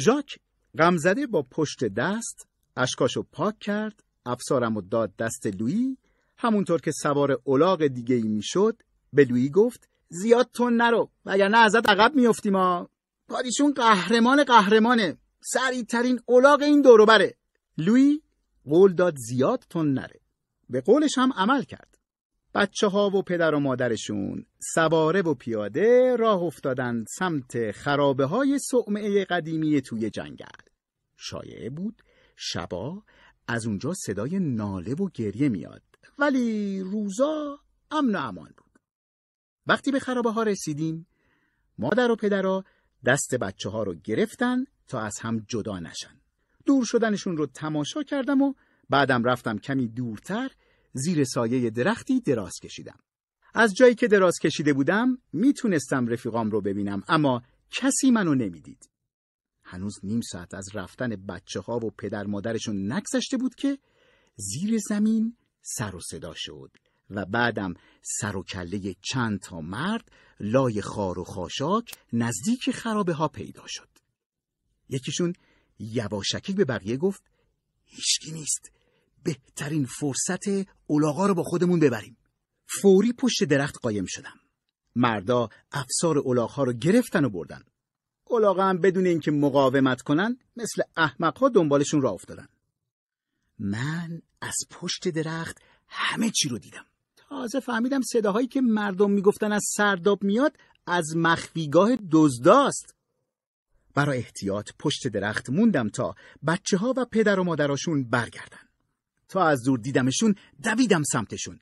Speaker 1: ژاک غمزده با پشت دست اشکاشو پاک کرد افسارم و داد دست لویی همونطور که سوار اولاغ دیگه ای میشد به لویی گفت زیاد تون نرو نه ازت عقب میافتیم ما پادیشون قهرمان قهرمانه ترین اولاغ این دوروبره لوی، قول داد زیاد تون نره به قولش هم عمل کرد بچه ها و پدر و مادرشون سواره و پیاده راه افتادن سمت خرابه های قدیمی توی جنگل شایعه بود شبا از اونجا صدای ناله و گریه میاد ولی روزا امن و امان بود وقتی به خرابه ها رسیدیم مادر و پدرها دست بچه ها رو گرفتن تا از هم جدا نشن دور شدنشون رو تماشا کردم و بعدم رفتم کمی دورتر زیر سایه درختی دراز کشیدم از جایی که دراز کشیده بودم میتونستم رفیقام رو ببینم اما کسی منو نمیدید هنوز نیم ساعت از رفتن بچه ها و پدر مادرشون نگذشته بود که زیر زمین سر و صدا شد و بعدم سر و کله چند تا مرد لای خار و خاشاک نزدیک خرابه ها پیدا شد. یکیشون یواشکی به بقیه گفت هیچکی نیست بهترین فرصت اولاغا رو با خودمون ببریم. فوری پشت درخت قایم شدم. مردا افسار ها رو گرفتن و بردن. قلاقه هم بدون اینکه مقاومت کنن مثل ها دنبالشون را افتادن من از پشت درخت همه چی رو دیدم تازه فهمیدم صداهایی که مردم میگفتن از سرداب میاد از مخفیگاه دزداست برای احتیاط پشت درخت موندم تا بچه ها و پدر و مادراشون برگردن تا از دور دیدمشون دویدم سمتشون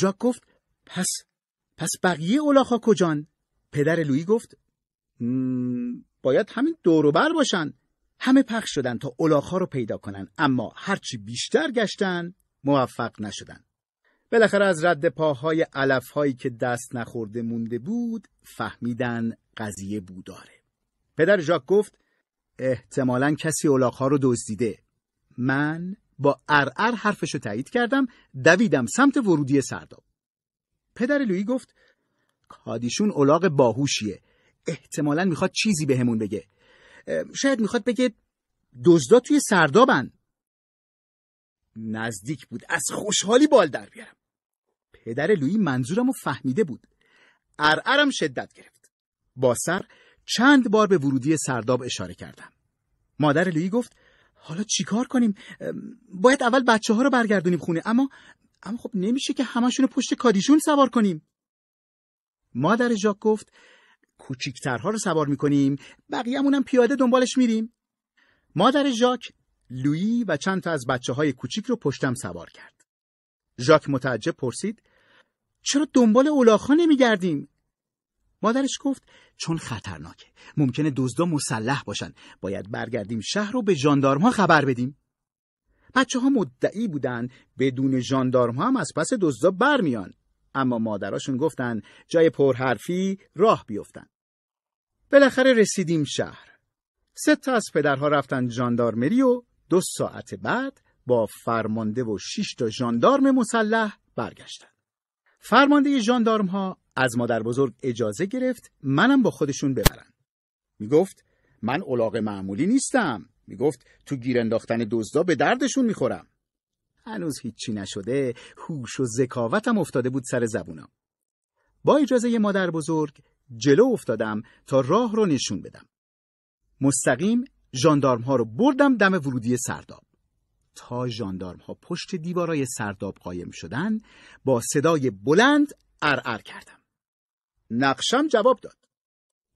Speaker 1: ژاک گفت پس پس بقیه اولاخا کجان پدر لویی گفت باید همین دوروبر باشن همه پخش شدن تا اولاخا رو پیدا کنن اما هرچی بیشتر گشتن موفق نشدن بالاخره از رد پاهای علفهایی که دست نخورده مونده بود فهمیدن قضیه بوداره پدر ژاک گفت احتمالا کسی اولاخا رو دزدیده من با ارعر حرفشو تایید کردم دویدم سمت ورودی سرداب پدر لویی گفت کادیشون اولاغ باهوشیه احتمالا میخواد چیزی بهمون همون بگه شاید میخواد بگه دزدا توی سردابن نزدیک بود از خوشحالی بال در بیارم پدر لویی منظورم رو فهمیده بود ارعرم شدت گرفت با سر چند بار به ورودی سرداب اشاره کردم مادر لویی گفت حالا چیکار کنیم باید اول بچه ها رو برگردونیم خونه اما اما خب نمیشه که همشون پشت کادیشون سوار کنیم مادر ژاک گفت کوچیکترها رو سوار میکنیم بقیه‌مون هم پیاده دنبالش میریم مادر ژاک لویی و چند تا از بچه های کوچیک رو پشتم سوار کرد ژاک متعجب پرسید چرا دنبال اولاخا نمیگردیم مادرش گفت چون خطرناکه ممکنه دزدا مسلح باشن باید برگردیم شهر رو به ها خبر بدیم بچه ها مدعی بودن بدون ژاندارم هم از پس دزدا برمیان اما مادراشون گفتن جای پرحرفی راه بیفتن. بالاخره رسیدیم شهر. سه تا از پدرها رفتن جاندارمری و دو ساعت بعد با فرمانده و شش تا جاندارم مسلح برگشتن. فرمانده جاندارم ها از مادر بزرگ اجازه گرفت منم با خودشون ببرن. می من اولاغ معمولی نیستم. می گفت تو گیر انداختن دزدا به دردشون میخورم. هنوز هیچی نشده هوش و ذکاوتم افتاده بود سر زبونم با اجازه مادر بزرگ جلو افتادم تا راه رو نشون بدم مستقیم جاندارم ها رو بردم دم ورودی سرداب تا جاندارم ها پشت دیوارای سرداب قایم شدن با صدای بلند ارعر کردم نقشم جواب داد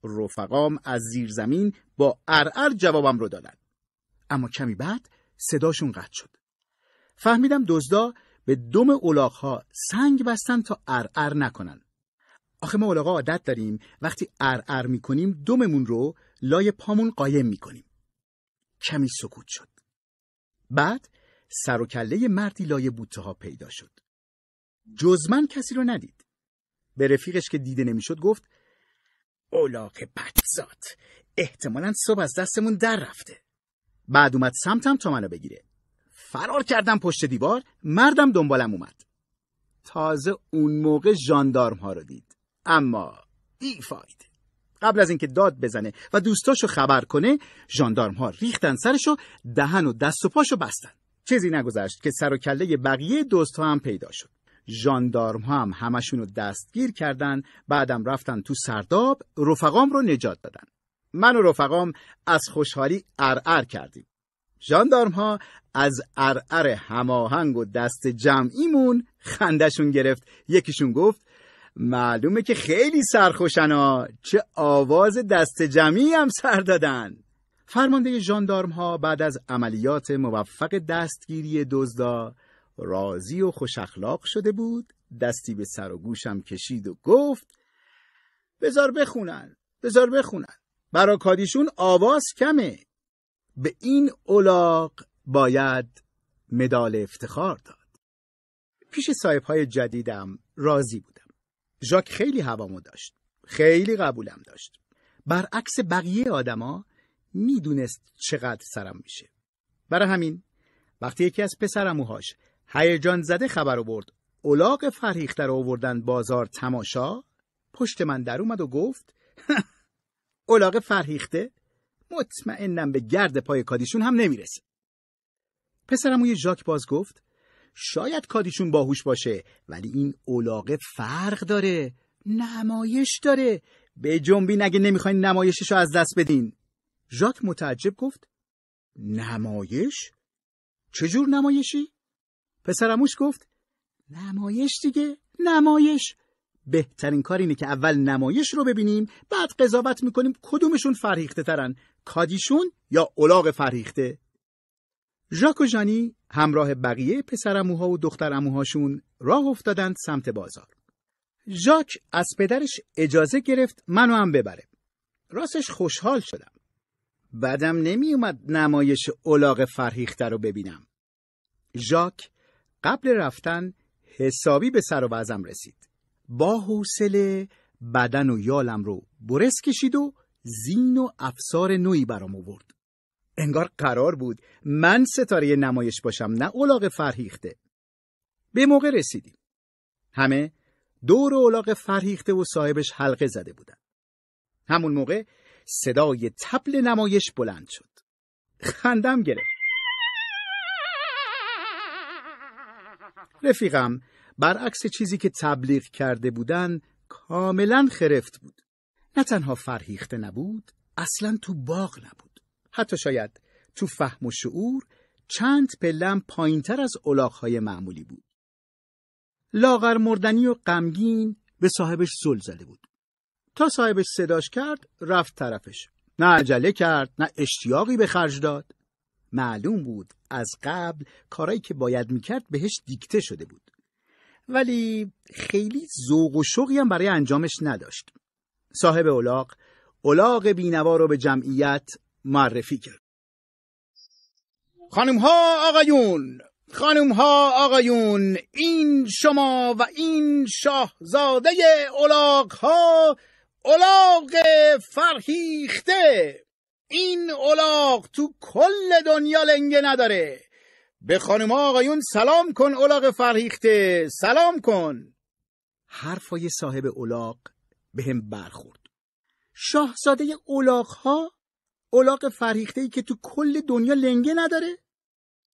Speaker 1: رفقام از زیر زمین با ارعر جوابم رو دادن اما کمی بعد صداشون قطع شد فهمیدم دزدا به دم ها سنگ بستن تا ار نکنن آخه ما اولاغ عادت داریم وقتی می میکنیم دممون رو لای پامون قایم میکنیم کمی سکوت شد بعد سر و کله مردی لای بوته ها پیدا شد جزمن کسی رو ندید به رفیقش که دیده نمیشد گفت اولاق بدزاد احتمالا صبح از دستمون در رفته بعد اومد سمتم تا منو بگیره فرار کردم پشت دیوار مردم دنبالم اومد تازه اون موقع جاندارم ها رو دید اما فاید. قبل از اینکه داد بزنه و دوستاشو خبر کنه جاندارم ها ریختن سرشو دهن و دست و پاشو بستن چیزی نگذشت که سر و کله بقیه دوست هم پیدا شد جاندارم ها هم همشون رو دستگیر کردن بعدم رفتن تو سرداب رفقام رو نجات دادن من و رفقام از خوشحالی ارعر کردیم جاندارم ها از ارعر هماهنگ و دست جمعیمون خندشون گرفت یکیشون گفت معلومه که خیلی سرخوشنا چه آواز دست جمعی هم سر دادن فرمانده جاندارم ها بعد از عملیات موفق دستگیری دزدا راضی و خوش اخلاق شده بود دستی به سر و گوشم کشید و گفت بزار بخونن بزار بخونن برا کادیشون آواز کمه به این اولاق باید مدال افتخار داد پیش صاحب های جدیدم راضی بودم ژاک خیلی هوامو داشت خیلی قبولم داشت برعکس بقیه آدما میدونست چقدر سرم میشه برای همین وقتی یکی از پسرموهاش هیجان زده خبر برد اولاق فرهیخته رو آوردن بازار تماشا پشت من در اومد و گفت *laughs* اولاق فرهیخته مطمئنم به گرد پای کادیشون هم نمیرسه پسرموی ژاک باز گفت شاید کادیشون باهوش باشه ولی این اولاقه فرق داره نمایش داره به جنبی اگه نمیخواین نمایشش رو از دست بدین ژاک متعجب گفت نمایش؟ چجور نمایشی؟ پسرموش گفت نمایش دیگه نمایش بهترین کار اینه که اول نمایش رو ببینیم بعد قضاوت میکنیم کدومشون فرهیخته ترن کادیشون یا اولاغ فرهیخته ژاک و ژانی همراه بقیه پسر اموها و دختر اموهاشون راه افتادند سمت بازار ژاک از پدرش اجازه گرفت منو هم ببره راستش خوشحال شدم بدم نمیومد نمایش اولاغ فرهیخته رو ببینم ژاک قبل رفتن حسابی به سر و وزم رسید با حوصله بدن و یالم رو برس کشید و زین و افسار نوی برام آورد. انگار قرار بود من ستاره نمایش باشم نه اولاغ فرهیخته. به موقع رسیدیم. همه دور اولاغ فرهیخته و صاحبش حلقه زده بودن. همون موقع صدای تبل نمایش بلند شد. خندم گرفت. رفیقم برعکس چیزی که تبلیغ کرده بودن کاملا خرفت بود نه تنها فرهیخته نبود اصلا تو باغ نبود حتی شاید تو فهم و شعور چند پلم تر از الاغهای معمولی بود لاغر مردنی و غمگین به صاحبش زل زده بود تا صاحبش صداش کرد رفت طرفش نه عجله کرد نه اشتیاقی به خرج داد معلوم بود از قبل کارایی که باید میکرد بهش دیکته شده بود ولی خیلی ذوق و شوقی هم برای انجامش نداشت. صاحب اولاق اولاق بینوا رو به جمعیت معرفی کرد. خانم ها آقایون خانم ها آقایون این شما و این شاهزاده اولاق ها اولاق فرهیخته این اولاق تو کل دنیا لنگه نداره به خانم آقایون سلام کن اولاق فرهیخته سلام کن حرفای صاحب اولاق به هم برخورد شاهزاده اولاق ها اولاق فرهیخته ای که تو کل دنیا لنگه نداره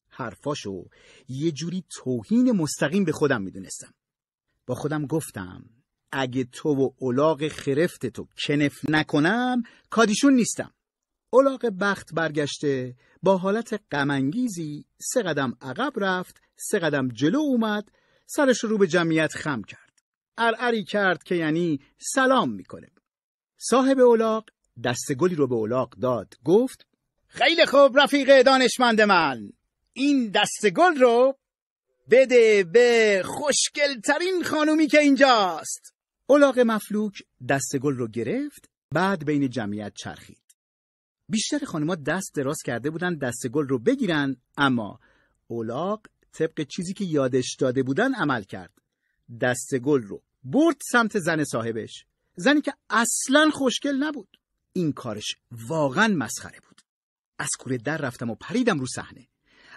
Speaker 1: حرفاشو یه جوری توهین مستقیم به خودم میدونستم با خودم گفتم اگه تو و اولاق خرفت تو کنف نکنم کادیشون نیستم اولاق بخت برگشته با حالت غمانگیزی سه قدم عقب رفت سه قدم جلو اومد سرش رو به جمعیت خم کرد ارعری کرد که یعنی سلام میکنه صاحب اولاق دست گلی رو به اولاق داد گفت خیلی خوب رفیق دانشمند من این دست گل رو بده به ترین خانومی که اینجاست اولاق مفلوک دست گل رو گرفت بعد بین جمعیت چرخید بیشتر خانمها دست دراز کرده بودن دست گل رو بگیرن اما اولاق طبق چیزی که یادش داده بودن عمل کرد دست گل رو برد سمت زن صاحبش زنی که اصلا خوشگل نبود این کارش واقعا مسخره بود از کوره در رفتم و پریدم رو صحنه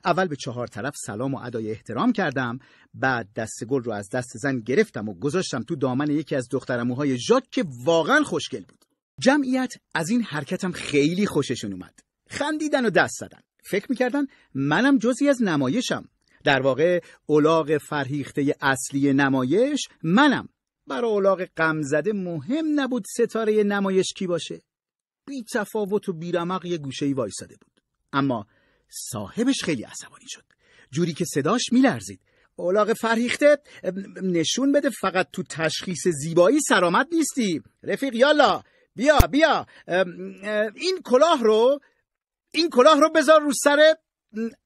Speaker 1: اول به چهار طرف سلام و ادای احترام کردم بعد دست گل رو از دست زن گرفتم و گذاشتم تو دامن یکی از دخترموهای ژاک که واقعا خوشگل بود جمعیت از این حرکتم خیلی خوششون اومد خندیدن و دست زدن فکر میکردن منم جزی از نمایشم در واقع اولاغ فرهیخته اصلی نمایش منم برای اولاغ قمزده مهم نبود ستاره نمایش کی باشه بی تفاوت و بیرمق یه گوشه ای وایساده بود اما صاحبش خیلی عصبانی شد جوری که صداش میلرزید اولاغ فرهیخته نشون بده فقط تو تشخیص زیبایی سرآمد نیستی رفیق یالا بیا بیا این کلاه رو این کلاه رو بذار رو سر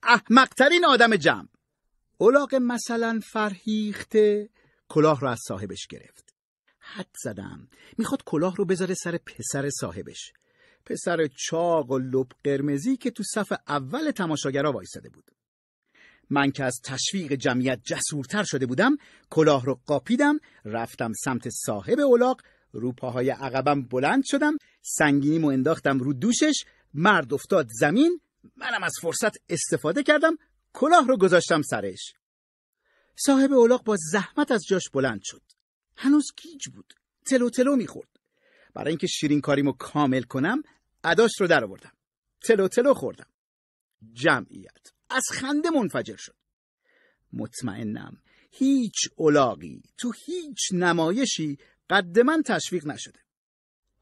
Speaker 1: احمقترین آدم جمع اولاق مثلا فرهیخته کلاه رو از صاحبش گرفت حد زدم میخواد کلاه رو بذاره سر پسر صاحبش پسر چاق و لب قرمزی که تو صف اول تماشاگرها وایستده بود من که از تشویق جمعیت جسورتر شده بودم کلاه رو قاپیدم رفتم سمت صاحب اولاق رو پاهای عقبم بلند شدم و انداختم رو دوشش مرد افتاد زمین منم از فرصت استفاده کردم کلاه رو گذاشتم سرش صاحب اولاق با زحمت از جاش بلند شد هنوز گیج بود تلو تلو میخورد برای اینکه شیرین کاریمو کامل کنم اداش رو در آوردم تلو تلو خوردم جمعیت از خنده منفجر شد مطمئنم هیچ اولاقی تو هیچ نمایشی قد من تشویق نشده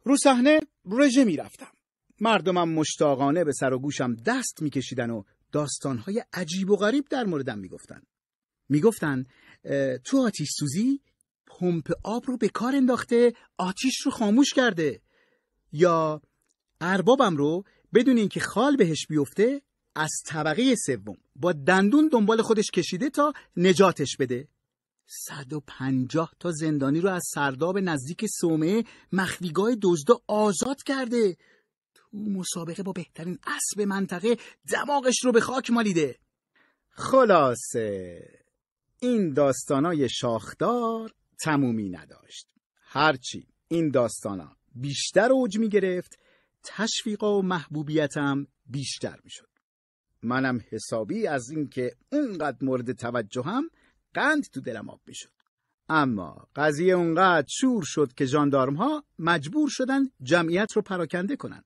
Speaker 1: رو صحنه رژه میرفتم مردمم مشتاقانه به سر و گوشم دست میکشیدن و داستانهای عجیب و غریب در موردم میگفتن میگفتن تو آتیش سوزی پمپ آب رو به کار انداخته آتیش رو خاموش کرده یا اربابم رو بدون اینکه خال بهش بیفته از طبقه سوم با دندون دنبال خودش کشیده تا نجاتش بده 150 تا زندانی رو از سرداب نزدیک سومه مخفیگاه دزدا آزاد کرده تو مسابقه با بهترین اسب منطقه دماغش رو به خاک مالیده خلاصه این داستانای شاخدار تمومی نداشت هرچی این داستانا بیشتر اوج می گرفت و محبوبیتم بیشتر می شد منم حسابی از اینکه اونقدر مورد توجهم قند تو دلم آب میشد اما قضیه اونقدر شور شد که جاندارم ها مجبور شدن جمعیت رو پراکنده کنن.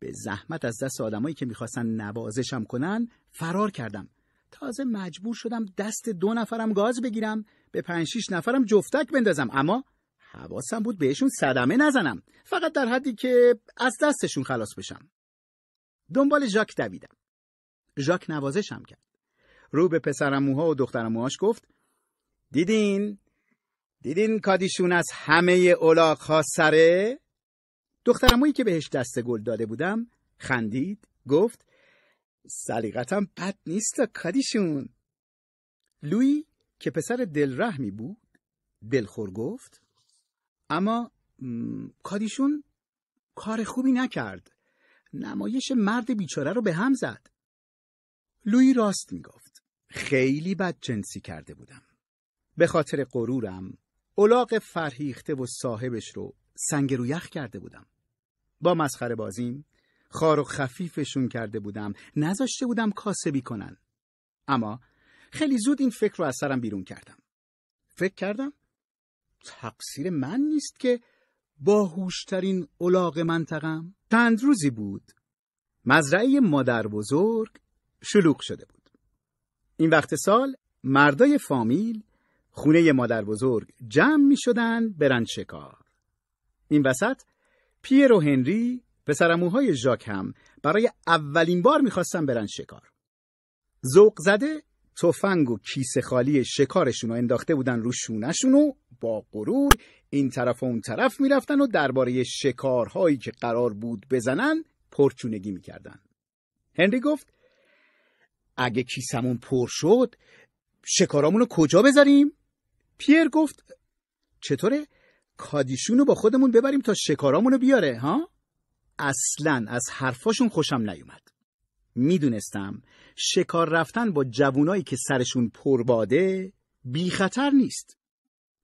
Speaker 1: به زحمت از دست آدمایی که میخواستن نوازشم کنن فرار کردم. تازه مجبور شدم دست دو نفرم گاز بگیرم به پنج شیش نفرم جفتک بندازم اما حواسم بود بهشون صدمه نزنم فقط در حدی که از دستشون خلاص بشم. دنبال ژاک دویدم. ژاک نوازشم کرد. رو به پسرموها و دخترموهاش گفت دیدین؟ دیدین کادیشون از همه اولاق ها سره؟ دخترمویی که بهش دست گل داده بودم خندید گفت سلیقتم بد نیست کادیشون لوی که پسر دلرحمی بود دلخور گفت اما کادیشون کار خوبی نکرد نمایش مرد بیچاره رو به هم زد لویی راست میگفت خیلی بد جنسی کرده بودم. به خاطر غرورم اولاق فرهیخته و صاحبش رو سنگ رو یخ کرده بودم. با مسخره بازیم خار و خفیفشون کرده بودم نذاشته بودم کاسبی کنن. اما خیلی زود این فکر رو از سرم بیرون کردم. فکر کردم تقصیر من نیست که باهوشترین اولاق منطقم چند روزی بود مزرعه مادر بزرگ شلوغ شده بود این وقت سال مردای فامیل خونه مادر بزرگ جمع می شدن برن شکار. این وسط پیر و هنری پسرموهای ژاک هم برای اولین بار میخواستن برن شکار. زوق زده تفنگ و کیسه خالی شکارشون رو انداخته بودن رو شونشون و با غرور این طرف و اون طرف میرفتن و درباره شکارهایی که قرار بود بزنن پرچونگی میکردن. هنری گفت اگه کیسمون پر شد شکارامونو کجا بذاریم؟ پیر گفت چطوره؟ کادیشون رو با خودمون ببریم تا شکارامونو بیاره ها؟ اصلا از حرفاشون خوشم نیومد میدونستم شکار رفتن با جوونایی که سرشون پرباده بی خطر نیست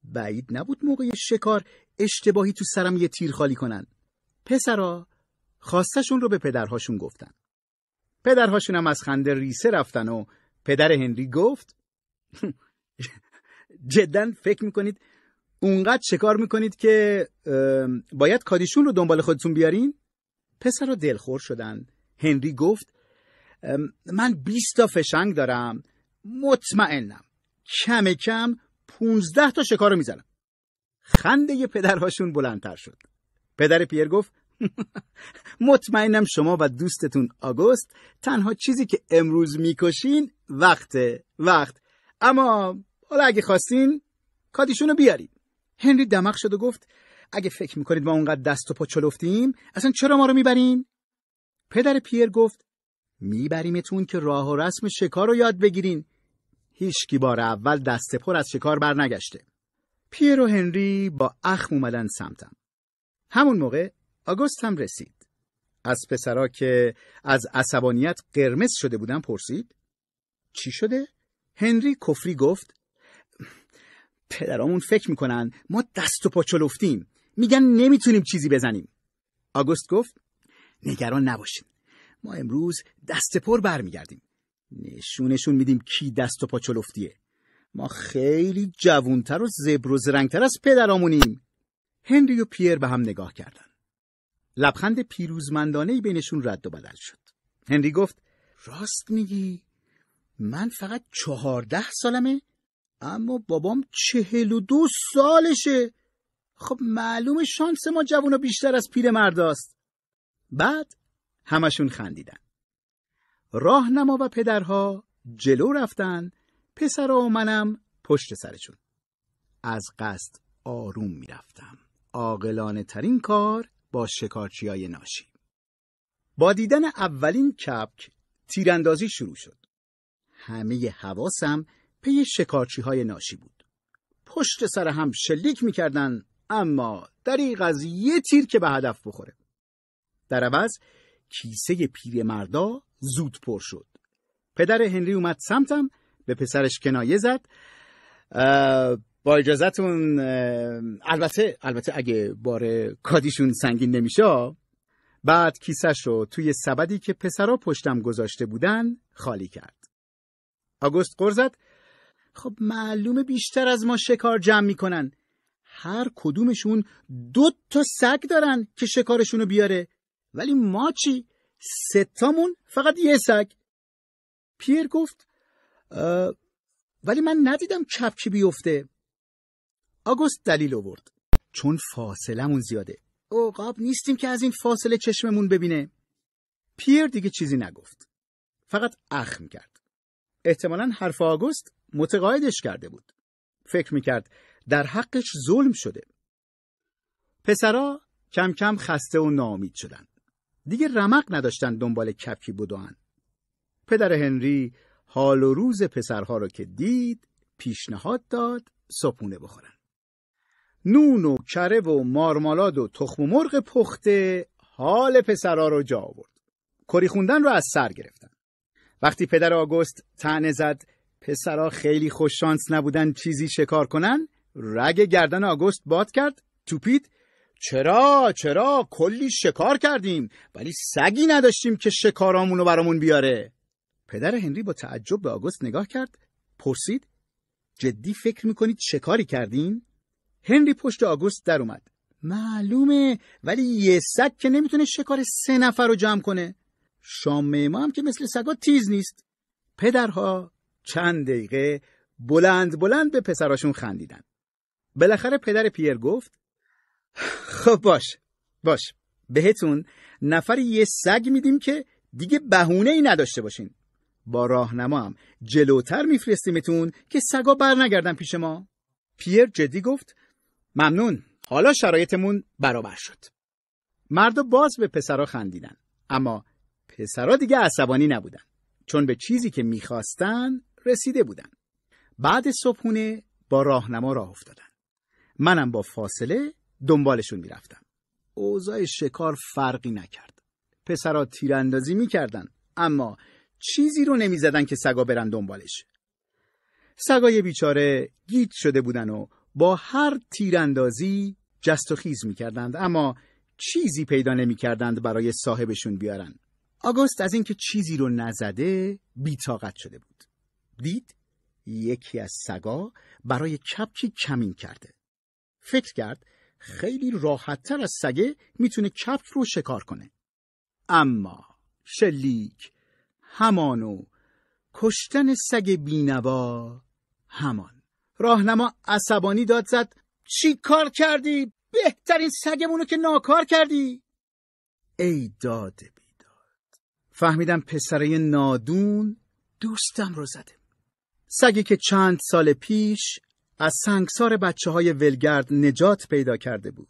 Speaker 1: بعید نبود موقع شکار اشتباهی تو سرم یه تیر خالی کنن پسرا خواستشون رو به پدرهاشون گفتن هم از خنده ریسه رفتن و پدر هنری گفت *laughs* جدا فکر میکنید اونقدر شکار میکنید که باید کادیشون رو دنبال خودتون بیارین؟ پسر رو دلخور شدن هنری گفت من 20 تا فشنگ دارم مطمئنم کم کم پونزده تا شکار رو میزنم خنده پدرهاشون بلندتر شد پدر پیر گفت *laughs* مطمئنم شما و دوستتون آگوست تنها چیزی که امروز میکشین وقته وقت اما حالا اگه خواستین کادیشون رو بیارید هنری دمق شد و گفت اگه فکر میکنید ما اونقدر دست و پا چلفتیم اصلا چرا ما رو میبرین؟ پدر پیر گفت میبریمتون که راه و رسم شکار رو یاد بگیرین هیچکی بار اول دست پر از شکار برنگشته پیر و هنری با اخم اومدن سمتم همون موقع آگوست هم رسید. از پسرا که از عصبانیت قرمز شده بودن پرسید. چی شده؟ هنری کفری گفت پدرامون فکر میکنن ما دست و پا چلفتیم میگن نمیتونیم چیزی بزنیم آگوست گفت نگران نباشید. ما امروز دست پر برمیگردیم نشونشون میدیم کی دست و پا چلفتیه ما خیلی جوونتر و زبر و زرنگتر از پدرامونیم هنری و پیر به هم نگاه کردند. لبخند پیروزمندانه بینشون رد و بدل شد هنری گفت راست میگی من فقط چهارده سالمه اما بابام چهل و دو سالشه خب معلوم شانس ما جوانا بیشتر از پیر مرداست بعد همشون خندیدن راهنما و پدرها جلو رفتن پسر و منم پشت سرشون از قصد آروم میرفتم عاقلانه ترین کار با های ناشی. با دیدن اولین کپک تیراندازی شروع شد. همه حواسم پی شکارچی های ناشی بود. پشت سر هم شلیک میکردن اما در از یه تیر که به هدف بخوره. در عوض کیسه پیرمردا زود پر شد. پدر هنری اومد سمتم به پسرش کنایه زد با اجازهتون البته البته اگه بار کادیشون سنگین نمیشه بعد کیسش رو توی سبدی که پسرا پشتم گذاشته بودن خالی کرد. آگوست قرزد خب معلومه بیشتر از ما شکار جمع میکنن. هر کدومشون دو تا سگ دارن که شکارشون رو بیاره. ولی ما چی؟ ستامون فقط یه سگ. پیر گفت ولی من ندیدم کپکی بیفته. آگوست دلیل آورد چون فاصلمون زیاده اوقاب نیستیم که از این فاصله چشممون ببینه پیر دیگه چیزی نگفت فقط اخم کرد احتمالا حرف آگوست متقاعدش کرده بود فکر میکرد در حقش ظلم شده پسرا کم کم خسته و ناامید شدند دیگه رمق نداشتن دنبال کپی بودن پدر هنری حال و روز پسرها رو که دید پیشنهاد داد صبحونه بخورن نون و کره و مارمالاد و تخم و مرغ پخته حال پسرا رو جا آورد کری خوندن رو از سر گرفتن وقتی پدر آگوست تنه زد پسرا خیلی خوششانس نبودن چیزی شکار کنن رگ گردن آگوست باد کرد توپید چرا چرا کلی شکار کردیم ولی سگی نداشتیم که شکارامون رو برامون بیاره پدر هنری با تعجب به آگوست نگاه کرد پرسید جدی فکر میکنید شکاری کردین هنری پشت آگوست در اومد معلومه ولی یه سگ که نمیتونه شکار سه نفر رو جمع کنه شام ما هم که مثل سگا تیز نیست پدرها چند دقیقه بلند بلند به پسراشون خندیدن بالاخره پدر پیر گفت خب باش باش بهتون نفر یه سگ میدیم که دیگه بهونه ای نداشته باشین با راهنما هم جلوتر میفرستیمتون که سگا برنگردن نگردن پیش ما پیر جدی گفت ممنون حالا شرایطمون برابر شد مردا باز به پسرا خندیدن اما پسرا دیگه عصبانی نبودن چون به چیزی که میخواستن رسیده بودن بعد صبحونه با راهنما راه افتادن منم با فاصله دنبالشون میرفتم اوضاع شکار فرقی نکرد پسرا تیراندازی میکردن اما چیزی رو نمیزدن که سگا برن دنبالش سگای بیچاره گیت شده بودن و با هر تیراندازی جست و خیز می اما چیزی پیدا نمیکردند برای صاحبشون بیارن. آگوست از اینکه چیزی رو نزده بیتاقت شده بود. دید یکی از سگا برای کپکی کمین کرده. فکر کرد خیلی راحتتر از سگه میتونه کپک رو شکار کنه. اما شلیک همانو کشتن سگ بینوا همان راهنما عصبانی داد زد چی کار کردی؟ بهترین سگمونو که ناکار کردی؟ ای داد بیداد فهمیدم پسرای نادون دوستم رو زده سگی که چند سال پیش از سنگسار بچه های ولگرد نجات پیدا کرده بود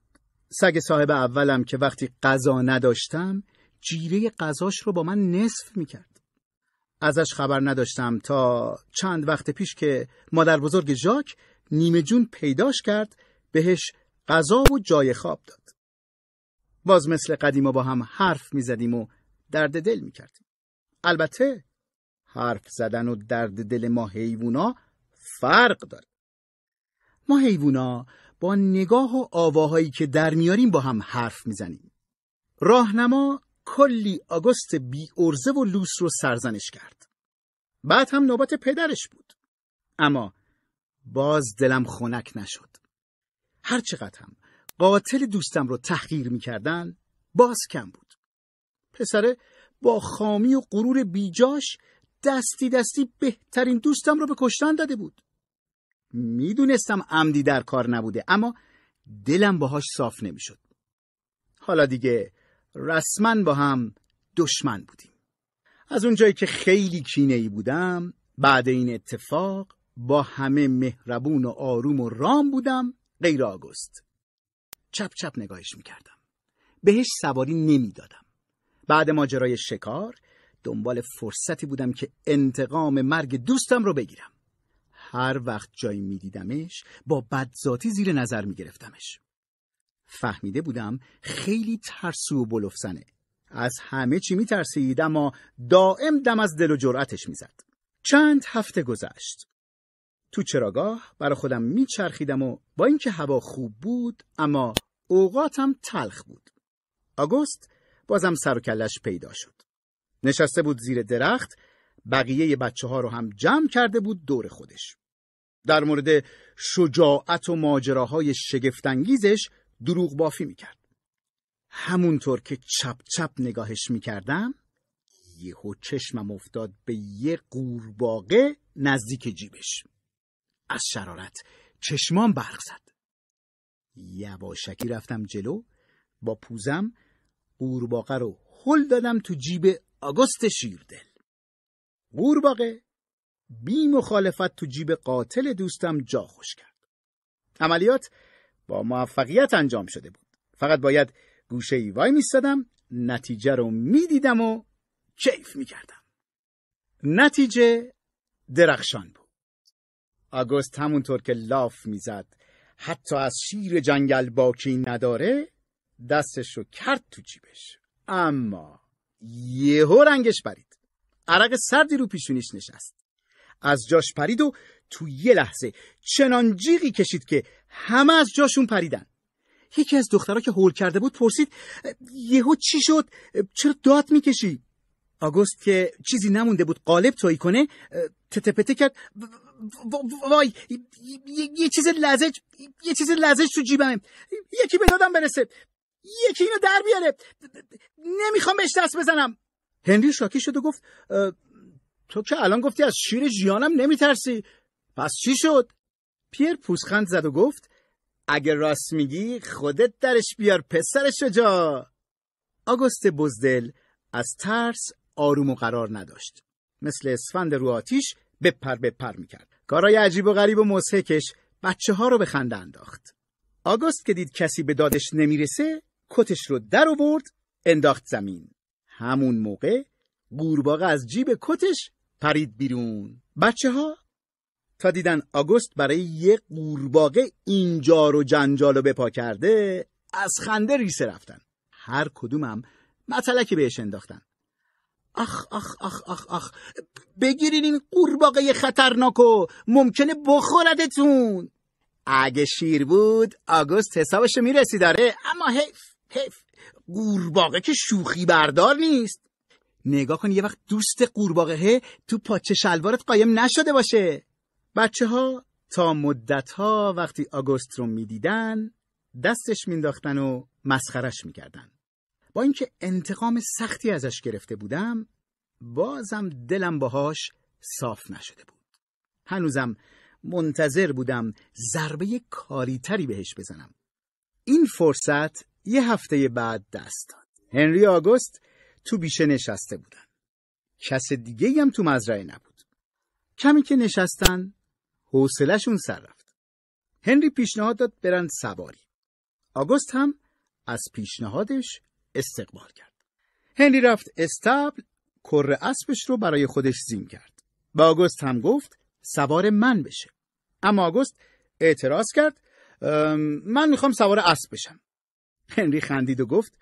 Speaker 1: سگ صاحب اولم که وقتی غذا نداشتم جیره غذاش رو با من نصف میکرد ازش خبر نداشتم تا چند وقت پیش که مادر بزرگ ژاک نیمه جون پیداش کرد بهش غذا و جای خواب داد. باز مثل قدیما با هم حرف زدیم و درد دل می کردیم. البته حرف زدن و درد دل ما حیوونا فرق داره. ما حیوونا با نگاه و آواهایی که در میاریم با هم حرف میزنیم. راهنما کلی آگوست بی ارزه و لوس رو سرزنش کرد. بعد هم نوبت پدرش بود. اما باز دلم خنک نشد. هرچقدر هم قاتل دوستم رو تحقیر کردن باز کم بود. پسره با خامی و غرور بیجاش دستی دستی بهترین دوستم رو به کشتن داده بود. میدونستم عمدی در کار نبوده اما دلم باهاش صاف نمیشد. حالا دیگه رسما با هم دشمن بودیم از اونجایی که خیلی کینه ای بودم بعد این اتفاق با همه مهربون و آروم و رام بودم غیر آگوست چپ چپ نگاهش میکردم بهش سواری نمیدادم بعد ماجرای شکار دنبال فرصتی بودم که انتقام مرگ دوستم رو بگیرم هر وقت جایی میدیدمش با بدذاتی زیر نظر میگرفتمش فهمیده بودم خیلی ترسو و بلفزنه از همه چی میترسید اما دائم دم از دل و جرأتش میزد چند هفته گذشت تو چراگاه برا خودم میچرخیدم و با اینکه هوا خوب بود اما اوقاتم تلخ بود آگوست بازم سر و کلش پیدا شد نشسته بود زیر درخت بقیه بچه ها رو هم جمع کرده بود دور خودش در مورد شجاعت و ماجراهای شگفتانگیزش دروغ بافی میکرد. همونطور که چپ چپ نگاهش میکردم یهو چشمم افتاد به یه قورباغه نزدیک جیبش. از شرارت چشمان برق زد. یواشکی رفتم جلو با پوزم قورباغه رو هل دادم تو جیب آگوست شیردل. قورباغه بی مخالفت تو جیب قاتل دوستم جا خوش کرد. عملیات با موفقیت انجام شده بود فقط باید گوشه ای وای میستدم نتیجه رو میدیدم و کیف میکردم نتیجه درخشان بود آگوست همونطور که لاف میزد حتی از شیر جنگل باکی نداره دستش رو کرد تو جیبش اما یهو رنگش پرید عرق سردی رو پیشونیش نشست از جاش پرید و تو یه لحظه چنان جیغی کشید که همه از جاشون پریدن یکی از دخترها که هول کرده بود پرسید یهو چی شد چرا داد میکشی آگوست که چیزی نمونده بود قالب تایی کنه تتپته کرد وای یه چیز لزج یه چیز لزج تو جیبمه یکی به دادم برسه یکی اینو در بیاره نمیخوام بهش دست بزنم هنری شاکی شد و گفت تو که الان گفتی از شیر جیانم نمیترسی پس چی شد پیر پوسخند زد و گفت اگر راست میگی خودت درش بیار پسر شجا آگوست بزدل از ترس آروم و قرار نداشت مثل اسفند رو آتیش بپر بپر میکرد کارای عجیب و غریب و مزهکش بچه ها رو به خنده انداخت آگوست که دید کسی به دادش نمیرسه کتش رو در آورد انداخت زمین همون موقع قورباغه از جیب کتش پرید بیرون بچه ها تا دیدن آگوست برای یه قورباغه اینجا رو جنجال و بپا کرده از خنده ریسه رفتن هر کدومم مطلکی بهش انداختن آخ آخ آخ آخ آخ بگیرین این قورباغه خطرناک ممکنه بخوردتون اگه شیر بود آگوست حسابش میرسی داره اما حیف حیف قورباغه که شوخی بردار نیست نگاه کن یه وقت دوست قورباغه تو پاچه شلوارت قایم نشده باشه بچه ها تا مدت ها وقتی آگوست رو میدیدن دستش مینداختن و مسخرش میکردن با اینکه انتقام سختی ازش گرفته بودم بازم دلم باهاش صاف نشده بود هنوزم منتظر بودم ضربه کاریتری بهش بزنم این فرصت یه هفته بعد دست داد هنری آگوست تو بیشه نشسته بودن کس دیگه هم تو مزرعه نبود کمی که نشستن حوصلهشون سر رفت هنری پیشنهاد داد برن سواری آگوست هم از پیشنهادش استقبال کرد هنری رفت استبل کر اسبش رو برای خودش زین کرد به آگوست هم گفت سوار من بشه اما آگوست اعتراض کرد من میخوام سوار اسب بشم هنری خندید و گفت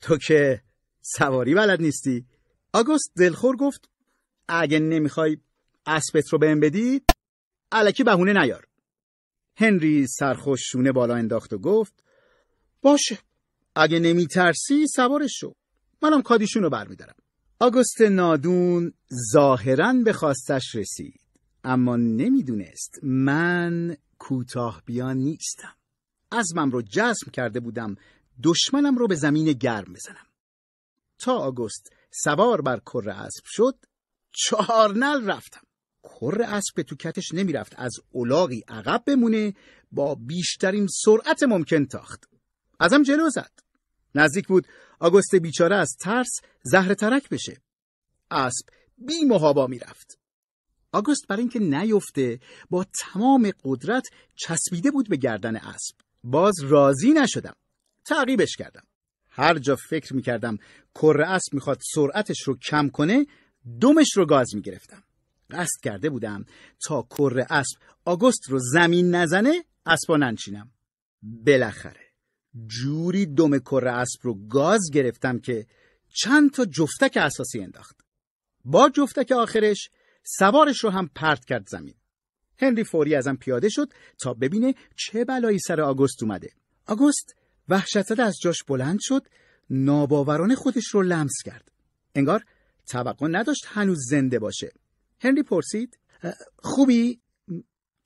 Speaker 1: تو که سواری بلد نیستی آگوست دلخور گفت اگه نمیخوای اسبت رو بهم بدید. علکی بهونه نیار هنری سرخوش شونه بالا انداخت و گفت باشه اگه نمیترسی سوارش شو منم کادیشون رو برمیدارم آگوست نادون ظاهرا به خواستش رسید اما نمیدونست من کوتاه بیان نیستم ازمم رو جزم کرده بودم دشمنم رو به زمین گرم بزنم تا آگوست سوار بر کره اسب شد چهار نل رفتم کر اسب به کتش نمیرفت از اولاغی عقب بمونه با بیشترین سرعت ممکن تاخت ازم جلو زد نزدیک بود آگوست بیچاره از ترس زهر ترک بشه اسب بی محابا میرفت آگوست برای اینکه نیفته با تمام قدرت چسبیده بود به گردن اسب باز راضی نشدم تعقیبش کردم هر جا فکر میکردم کره اسب میخواد سرعتش رو کم کنه دومش رو گاز میگرفتم قصد کرده بودم تا کره اسب آگوست رو زمین نزنه اسبا ننشینم بالاخره جوری دم کره اسب رو گاز گرفتم که چند تا جفتک اساسی انداخت با جفتک آخرش سوارش رو هم پرت کرد زمین هنری فوری ازم پیاده شد تا ببینه چه بلایی سر آگوست اومده آگوست وحشتزده از جاش بلند شد ناباورانه خودش رو لمس کرد انگار توقع نداشت هنوز زنده باشه هنری پرسید خوبی؟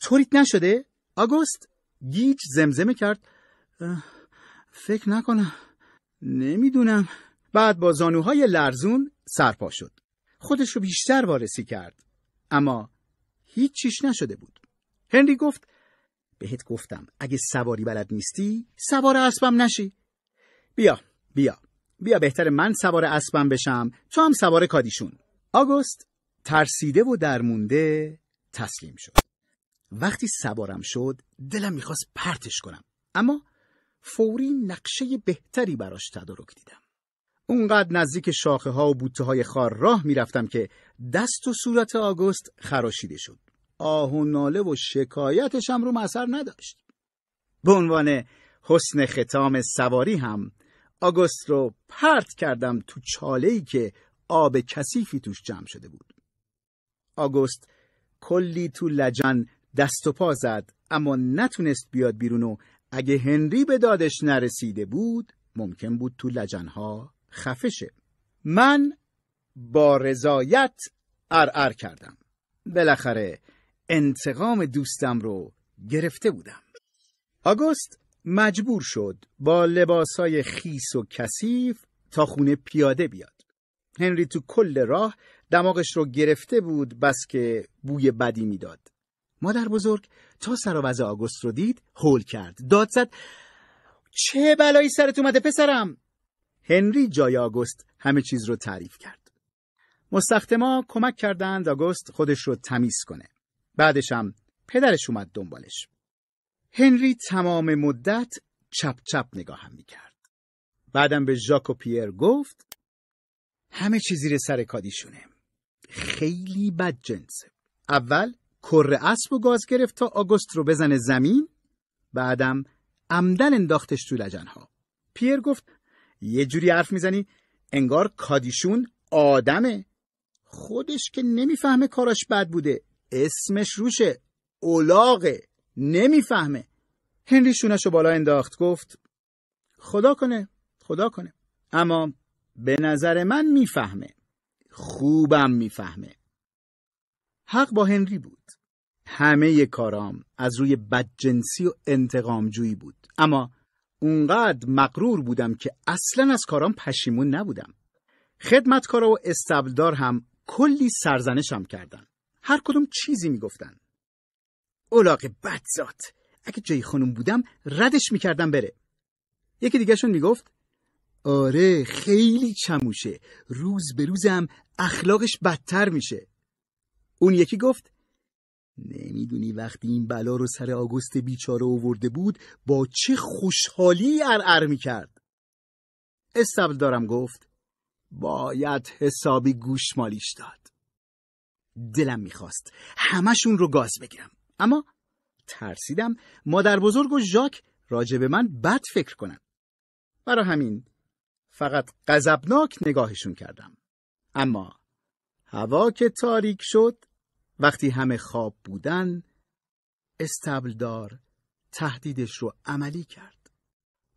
Speaker 1: توریت نشده؟ آگوست گیج زمزمه کرد فکر نکنم نمیدونم بعد با زانوهای لرزون سرپا شد خودش رو بیشتر وارسی کرد اما هیچ چیش نشده بود هنری گفت بهت گفتم اگه سواری بلد نیستی سوار اسبم نشی بیا بیا بیا بهتر من سوار اسبم بشم تو هم سوار کادیشون آگوست ترسیده و درمونده تسلیم شد وقتی سوارم شد دلم میخواست پرتش کنم اما فوری نقشه بهتری براش تدارک دیدم اونقدر نزدیک شاخه ها و بوته های خار راه میرفتم که دست و صورت آگوست خراشیده شد آه و ناله و شکایتشم رو مثر نداشت به عنوان حسن ختام سواری هم آگوست رو پرت کردم تو چاله ای که آب کثیفی توش جمع شده بود آگوست کلی تو لجن دست و پا زد اما نتونست بیاد بیرون و اگه هنری به دادش نرسیده بود ممکن بود تو لجنها خفه من با رضایت ارعر کردم بالاخره انتقام دوستم رو گرفته بودم آگوست مجبور شد با لباسای خیس و کثیف تا خونه پیاده بیاد هنری تو کل راه دماغش رو گرفته بود بس که بوی بدی میداد. مادر بزرگ تا سر و آگوست رو دید هول کرد داد زد چه بلایی سرت اومده پسرم هنری جای آگوست همه چیز رو تعریف کرد مستخدما کمک کردند آگوست خودش رو تمیز کنه بعدش هم پدرش اومد دنبالش هنری تمام مدت چپ چپ نگاه هم میکرد بعدم به ژاک و پیر گفت همه چیزی زیر سر کادیشونه خیلی بد جنسه اول کره اسب و گاز گرفت تا آگوست رو بزنه زمین بعدم عمدن انداختش تو لجنها پیر گفت یه جوری حرف میزنی انگار کادیشون آدمه خودش که نمیفهمه کاراش بد بوده اسمش روشه اولاغه نمیفهمه هنری شونش رو بالا انداخت گفت خدا کنه خدا کنه اما به نظر من میفهمه خوبم میفهمه حق با هنری بود همه کارام از روی بدجنسی و انتقامجویی بود اما اونقدر مقرور بودم که اصلا از کارام پشیمون نبودم خدمتکارا و استبلدار هم کلی سرزنشم کردن هر کدوم چیزی میگفتن اولاق بدزاد اگه جای خانم بودم ردش میکردم بره یکی دیگهشون میگفت آره خیلی چموشه روز به روزم اخلاقش بدتر میشه اون یکی گفت نمیدونی وقتی این بلا رو سر آگوست بیچاره اوورده بود با چه خوشحالی ارمی میکرد استبل دارم گفت باید حسابی مالیش داد دلم میخواست همشون رو گاز بگیرم اما ترسیدم مادر بزرگ و ژاک راجع به من بد فکر کنن برا همین فقط غضبناک نگاهشون کردم اما هوا که تاریک شد وقتی همه خواب بودن استبلدار تهدیدش رو عملی کرد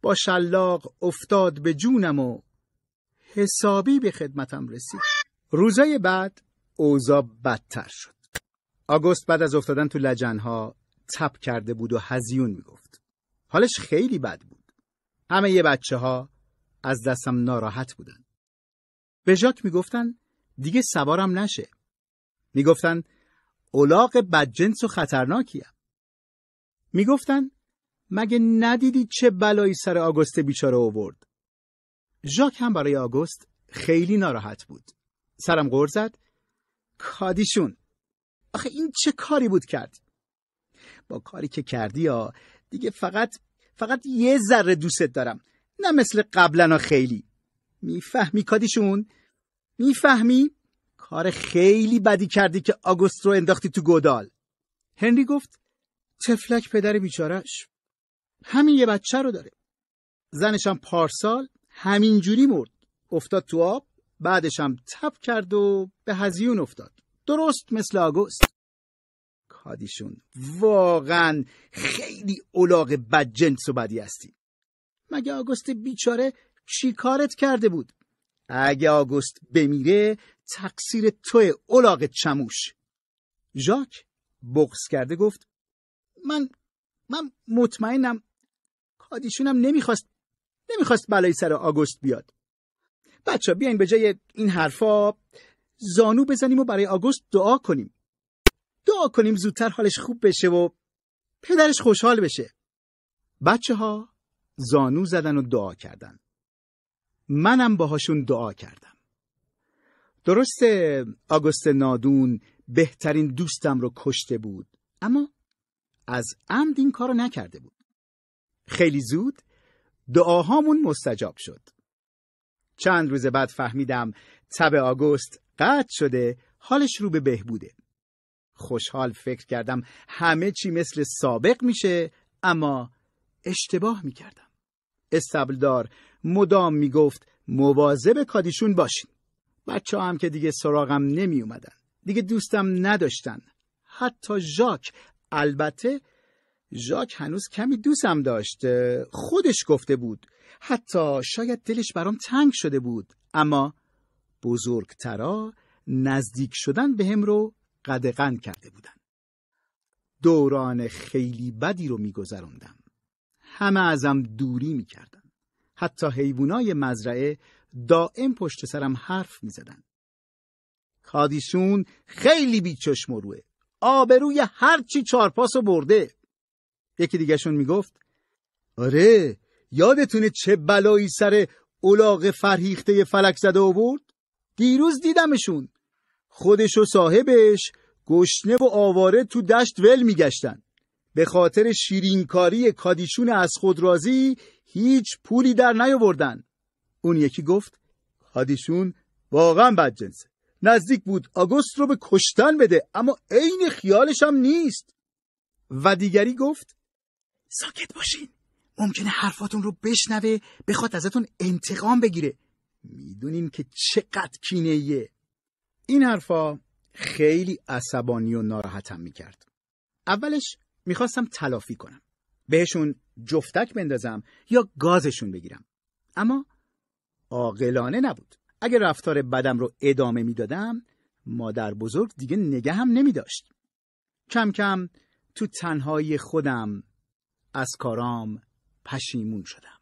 Speaker 1: با شلاق افتاد به جونم و حسابی به خدمتم رسید روزای بعد اوضا بدتر شد آگوست بعد از افتادن تو لجنها تپ کرده بود و هزیون میگفت حالش خیلی بد بود همه یه بچه ها از دستم ناراحت بودن. به ژاک میگفتن دیگه سوارم نشه. میگفتن اولاق بدجنس و خطرناکیم. میگفتن مگه ندیدی چه بلایی سر آگوست بیچاره آورد؟ ژاک هم برای آگوست خیلی ناراحت بود. سرم غور زد. کادیشون. آخه این چه کاری بود کرد؟ با کاری که کردی یا دیگه فقط فقط یه ذره دوستت دارم. نه مثل قبلا خیلی میفهمی کادیشون میفهمی کار خیلی بدی کردی که آگوست رو انداختی تو گودال هنری گفت تفلک پدر بیچارش همین یه بچه رو داره زنشم پارسال همینجوری مرد افتاد تو آب بعدشم تپ کرد و به هزیون افتاد درست مثل آگوست کادیشون واقعا خیلی اولاغ بدجنس و بدی هستی مگه آگوست بیچاره چی کارت کرده بود؟ اگه آگوست بمیره تقصیر توی اولاغ چموش ژاک بغز کرده گفت من من مطمئنم کادیشونم نمیخواست نمیخواست بلای سر آگوست بیاد بچه بیاین به جای این حرفا زانو بزنیم و برای آگوست دعا کنیم دعا کنیم زودتر حالش خوب بشه و پدرش خوشحال بشه بچه ها زانو زدن و دعا کردن منم باهاشون دعا کردم درسته آگوست نادون بهترین دوستم رو کشته بود اما از عمد این کارو نکرده بود خیلی زود دعاهامون مستجاب شد چند روز بعد فهمیدم تب آگوست قطع شده حالش رو به بهبوده خوشحال فکر کردم همه چی مثل سابق میشه اما اشتباه می کردم. استبلدار مدام می گفت مواظب کادیشون باشین. بچه هم که دیگه سراغم نمی اومدن. دیگه دوستم نداشتن. حتی ژاک البته ژاک هنوز کمی دوستم داشت خودش گفته بود حتی شاید دلش برام تنگ شده بود اما بزرگترا نزدیک شدن به هم رو قدغن کرده بودن دوران خیلی بدی رو گذروندم همه ازم دوری میکردن. حتی حیوانای مزرعه دائم پشت سرم حرف میزدن. کادیسون خیلی بیچشم روه. آبروی هرچی و برده. یکی دیگهشون میگفت آره یادتونه چه بلایی سر اولاغ فرهیخته فلک زده آورد؟ دیروز دیدمشون خودش و صاحبش گشنه و آواره تو دشت ول میگشتند به خاطر شیرینکاری کادیشون از خود رازی هیچ پولی در نیاوردن اون یکی گفت کادیشون واقعا بدجنسه نزدیک بود آگوست رو به کشتن بده اما عین خیالش هم نیست و دیگری گفت ساکت باشین ممکنه حرفاتون رو بشنوه بخواد ازتون انتقام بگیره میدونیم که چقدر کینه ایه. این حرفا خیلی عصبانی و ناراحتم میکرد اولش میخواستم تلافی کنم بهشون جفتک بندازم یا گازشون بگیرم اما عاقلانه نبود اگر رفتار بدم رو ادامه میدادم مادر بزرگ دیگه نگه هم نمی داشت. کم کم تو تنهایی خودم از کارام پشیمون شدم.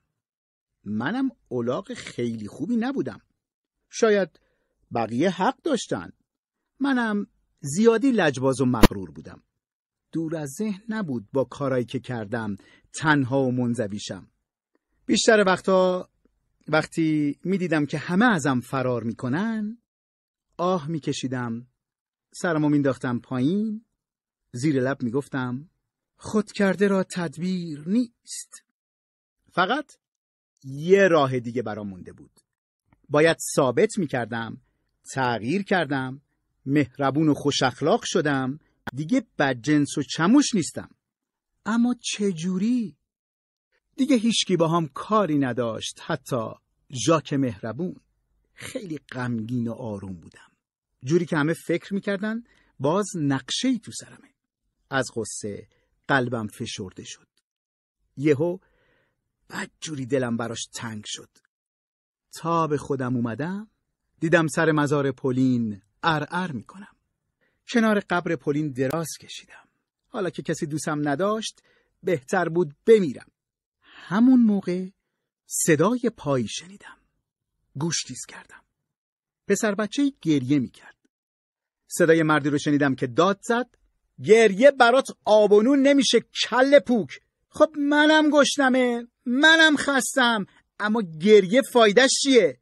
Speaker 1: منم اولاق خیلی خوبی نبودم. شاید بقیه حق داشتن. منم زیادی لجباز و مغرور بودم. دور از ذهن نبود با کارایی که کردم تنها و منزویشم بیشتر وقتا وقتی میدیدم که همه ازم فرار میکنن آه میکشیدم سرمو مینداختم پایین زیر لب میگفتم خود کرده را تدبیر نیست فقط یه راه دیگه برام مونده بود باید ثابت میکردم تغییر کردم مهربون و خوش اخلاق شدم دیگه بدجنس و چموش نیستم اما چجوری؟ دیگه هیچکی با هم کاری نداشت حتی ژاک مهربون خیلی غمگین و آروم بودم جوری که همه فکر میکردن باز نقشه ای تو سرمه از غصه قلبم فشرده شد یهو بد جوری دلم براش تنگ شد تا به خودم اومدم دیدم سر مزار پولین ارعر میکنم کنار قبر پولین دراز کشیدم حالا که کسی دوستم نداشت بهتر بود بمیرم همون موقع صدای پایی شنیدم گوش تیز کردم پسر بچه گریه می کرد صدای مردی رو شنیدم که داد زد گریه برات آبونون نمیشه کل پوک خب منم گشنمه منم خستم اما گریه فایدهش چیه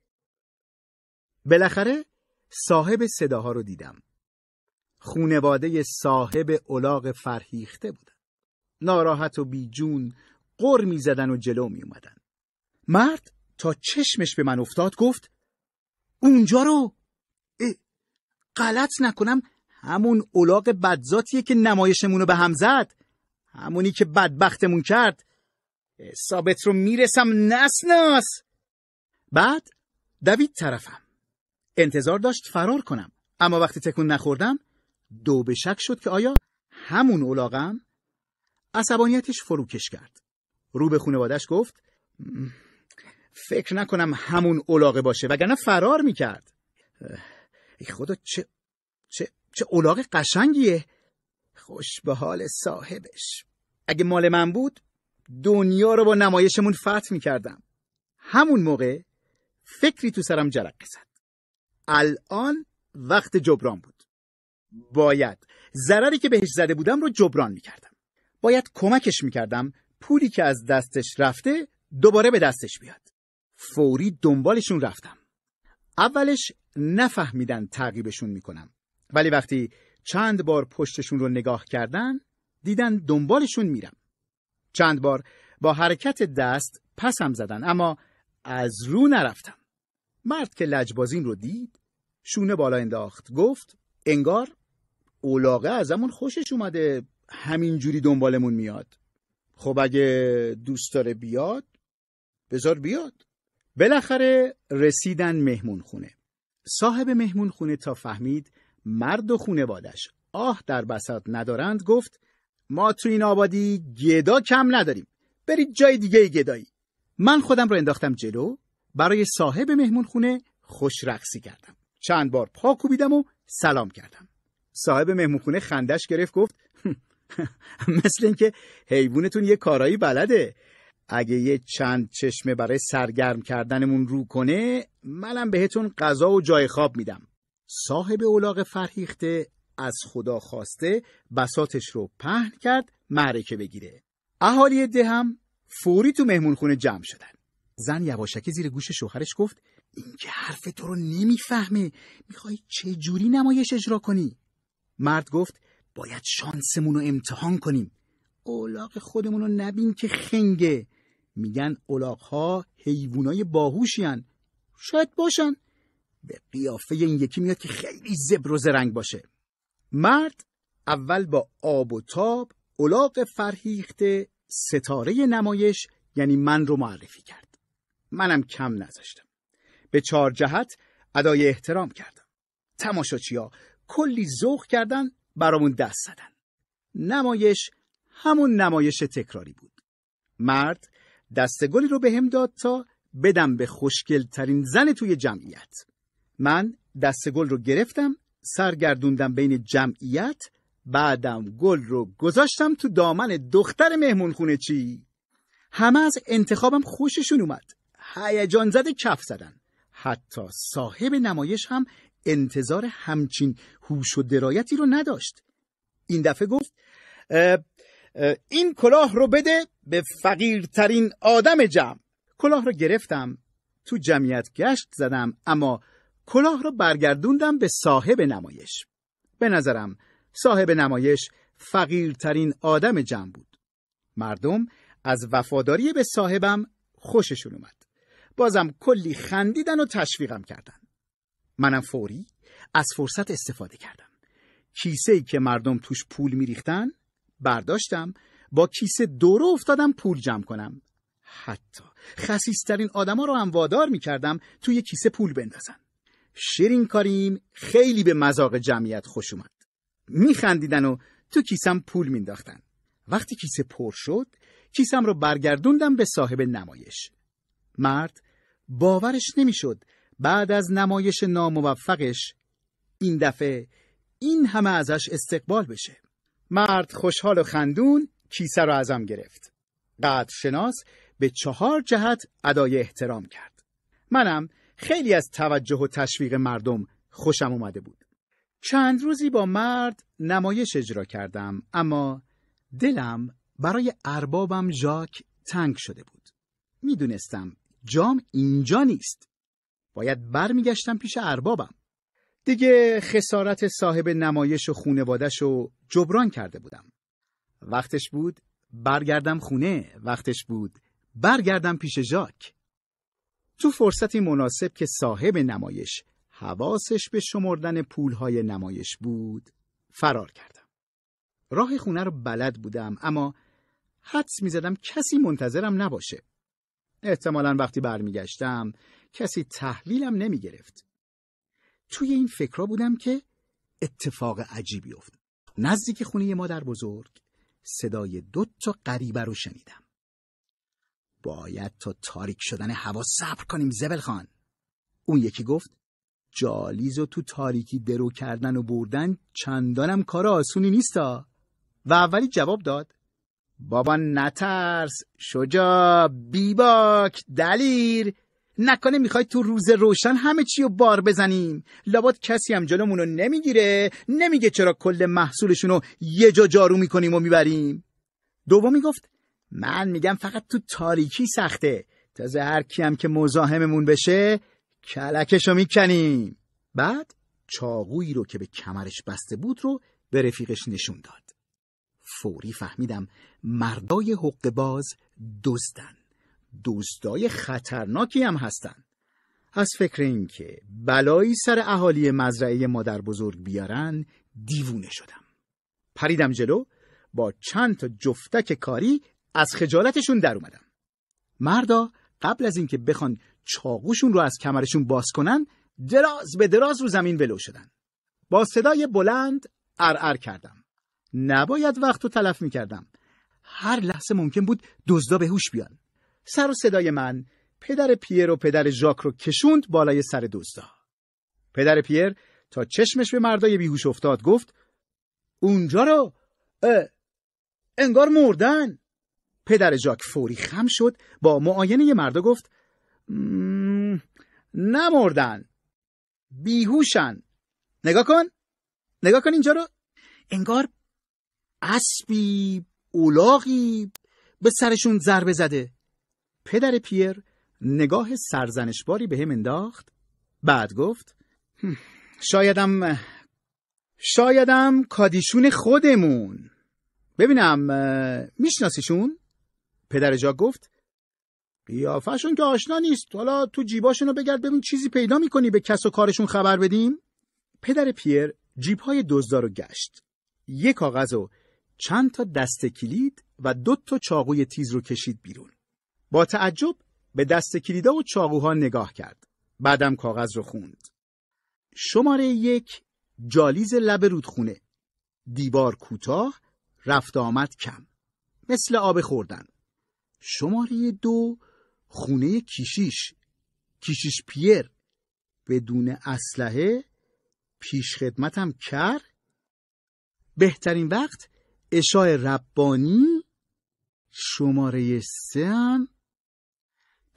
Speaker 1: بالاخره صاحب صداها رو دیدم خونواده صاحب اولاغ فرهیخته بودن ناراحت و بیجون قر می زدن و جلو می اومدن. مرد تا چشمش به من افتاد گفت اونجا رو غلط نکنم همون اولاغ بدزاتیه که نمایشمونو به هم زد همونی که بدبختمون کرد ثابت رو میرسم نس نس بعد دوید طرفم انتظار داشت فرار کنم اما وقتی تکون نخوردم دو به شک شد که آیا همون اولاغم عصبانیتش فروکش کرد رو به خونوادش گفت فکر نکنم همون اولاغه باشه وگرنه فرار میکرد ای خدا چه چه چه اولاغ قشنگیه خوش به حال صاحبش اگه مال من بود دنیا رو با نمایشمون فتح میکردم همون موقع فکری تو سرم جرقه زد الان وقت جبران بود باید ضرری که بهش زده بودم رو جبران میکردم باید کمکش میکردم پولی که از دستش رفته دوباره به دستش بیاد فوری دنبالشون رفتم اولش نفهمیدن تعقیبشون میکنم ولی وقتی چند بار پشتشون رو نگاه کردن دیدن دنبالشون میرم چند بار با حرکت دست پسم زدن اما از رو نرفتم مرد که لجبازیم رو دید شونه بالا انداخت گفت انگار اولاغه ازمون خوشش اومده همینجوری دنبالمون میاد خب اگه دوست داره بیاد بذار بیاد بالاخره رسیدن مهمون خونه صاحب مهمون خونه تا فهمید مرد و خونوادش آه در بساط ندارند گفت ما تو این آبادی گدا کم نداریم برید جای دیگه گدایی من خودم رو انداختم جلو برای صاحب مهمون خونه خوش رقصی کردم چند بار پا کوبیدم و سلام کردم صاحب مهمونخونه خندش گرفت گفت *laughs* مثل اینکه حیوانتون یه کارایی بلده اگه یه چند چشمه برای سرگرم کردنمون رو کنه منم بهتون غذا و جای خواب میدم صاحب اولاغ فرهیخته از خدا خواسته بساتش رو پهن کرد معرکه بگیره اهالی ده هم فوری تو مهمونخونه جمع شدن زن یواشکی زیر گوش شوهرش گفت این که حرف تو رو نمیفهمه میخوای چه جوری نمایش اجرا کنی مرد گفت باید شانسمون رو امتحان کنیم اولاق خودمون رو نبین که خنگه میگن اولاق ها حیوانای باهوشی هن. شاید باشن به قیافه این یکی میاد که خیلی زبر و زرنگ باشه مرد اول با آب و تاب اولاق فرهیخته ستاره نمایش یعنی من رو معرفی کرد منم کم نذاشتم به چهار جهت ادای احترام کردم تماشاچی ها کلی ذوق کردن برامون دست زدن نمایش همون نمایش تکراری بود مرد گلی رو به هم داد تا بدم به خوشگل ترین زن توی جمعیت من گل رو گرفتم سرگردوندم بین جمعیت بعدم گل رو گذاشتم تو دامن دختر مهمون خونه چی همه از انتخابم خوششون اومد هیجان زده کف زدن حتی صاحب نمایش هم انتظار همچین هوش و درایتی رو نداشت این دفعه گفت این کلاه رو بده به فقیرترین آدم جمع کلاه رو گرفتم تو جمعیت گشت زدم اما کلاه رو برگردوندم به صاحب نمایش به نظرم صاحب نمایش فقیرترین آدم جمع بود مردم از وفاداری به صاحبم خوششون اومد بازم کلی خندیدن و تشویقم کردن منم فوری از فرصت استفاده کردم کیسه ای که مردم توش پول میریختن برداشتم با کیسه دورو افتادم پول جمع کنم حتی خسیسترین آدما رو هم وادار میکردم توی کیسه پول بندازن شیرین کاریم خیلی به مذاق جمعیت خوش اومد میخندیدن و تو کیسم پول مینداختن وقتی کیسه پر شد کیسم رو برگردوندم به صاحب نمایش مرد باورش نمیشد بعد از نمایش ناموفقش این دفعه این همه ازش استقبال بشه مرد خوشحال و خندون کیسه را ازم گرفت شناس به چهار جهت ادای احترام کرد منم خیلی از توجه و تشویق مردم خوشم اومده بود چند روزی با مرد نمایش اجرا کردم اما دلم برای اربابم ژاک تنگ شده بود میدونستم جام اینجا نیست باید برمیگشتم پیش اربابم دیگه خسارت صاحب نمایش و خونوادش رو جبران کرده بودم وقتش بود برگردم خونه وقتش بود برگردم پیش ژاک تو فرصتی مناسب که صاحب نمایش حواسش به شمردن پولهای نمایش بود فرار کردم راه خونه رو بلد بودم اما حدس میزدم کسی منتظرم نباشه احتمالا وقتی برمیگشتم کسی تحویلم نمی گرفت. توی این فکرها بودم که اتفاق عجیبی افتاد. نزدیک خونه در بزرگ صدای دو تا غریبه رو شنیدم. باید تا تاریک شدن هوا صبر کنیم زبل خان. اون یکی گفت جالیز و تو تاریکی درو کردن و بردن چندانم کار آسونی نیستا و اولی جواب داد بابا نترس شجا بیباک دلیر نکنه میخوای تو روز روشن همه چی رو بار بزنیم لابد کسی هم جلومون نمیگیره نمیگه چرا کل محصولشون رو یه جا جارو میکنیم و میبریم دومی گفت من میگم فقط تو تاریکی سخته تازه هر کی هم که مزاحممون بشه کلکشو میکنیم بعد چاقویی رو که به کمرش بسته بود رو به رفیقش نشون داد فوری فهمیدم مردای حق باز دزدن دوستای خطرناکی هم هستند. از فکر اینکه بلایی سر اهالی مزرعه مادر بزرگ بیارن دیوونه شدم. پریدم جلو با چند تا جفتک کاری از خجالتشون در اومدم. مردا قبل از اینکه بخوان چاقوشون رو از کمرشون باز کنن دراز به دراز رو زمین ولو شدن. با صدای بلند ارعر کردم. نباید وقت رو تلف می هر لحظه ممکن بود دزدا به هوش بیان. سر و صدای من پدر پیر و پدر ژاک رو کشوند بالای سر دوستا پدر پیر تا چشمش به مردای بیهوش افتاد گفت اونجا رو انگار مردن پدر جاک فوری خم شد با معاینه مردا گفت نمردن بیهوشن نگاه کن نگاه کن اینجا رو انگار اسبی اولاغی به سرشون ضربه زده پدر پیر نگاه سرزنشباری به هم انداخت بعد گفت شایدم شایدم کادیشون خودمون ببینم میشناسیشون؟ پدر جا گفت قیافشون که آشنا نیست حالا تو رو بگرد ببین چیزی پیدا میکنی به کس و کارشون خبر بدیم پدر پیر جیبهای دزدا رو گشت یک کاغذ و چند تا دست کلید و دو تا چاقوی تیز رو کشید بیرون با تعجب به دست کلیدا و چاقوها نگاه کرد. بعدم کاغذ رو خوند. شماره یک جالیز لب رودخونه. دیوار کوتاه، رفت آمد کم. مثل آب خوردن. شماره دو خونه کیشیش. کیشیش پیر. بدون اسلحه پیش خدمتم کر بهترین وقت اشای ربانی شماره سه هم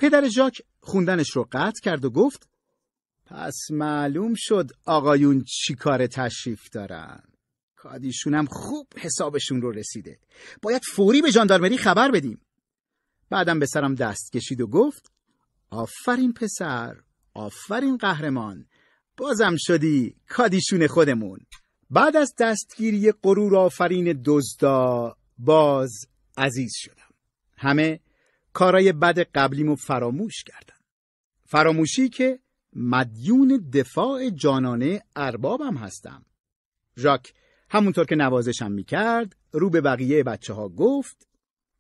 Speaker 1: پدر ژاک خوندنش رو قطع کرد و گفت پس معلوم شد آقایون چی کار تشریف دارن کادیشونم خوب حسابشون رو رسیده باید فوری به جاندارمری خبر بدیم بعدم به سرم دست کشید و گفت آفرین پسر آفرین قهرمان بازم شدی کادیشون خودمون بعد از دستگیری قرور آفرین دزدا باز عزیز شدم همه کارای بد قبلیمو فراموش کردم فراموشی که مدیون دفاع جانانه اربابم هستم ژاک همونطور که نوازشم میکرد رو به بقیه بچه ها گفت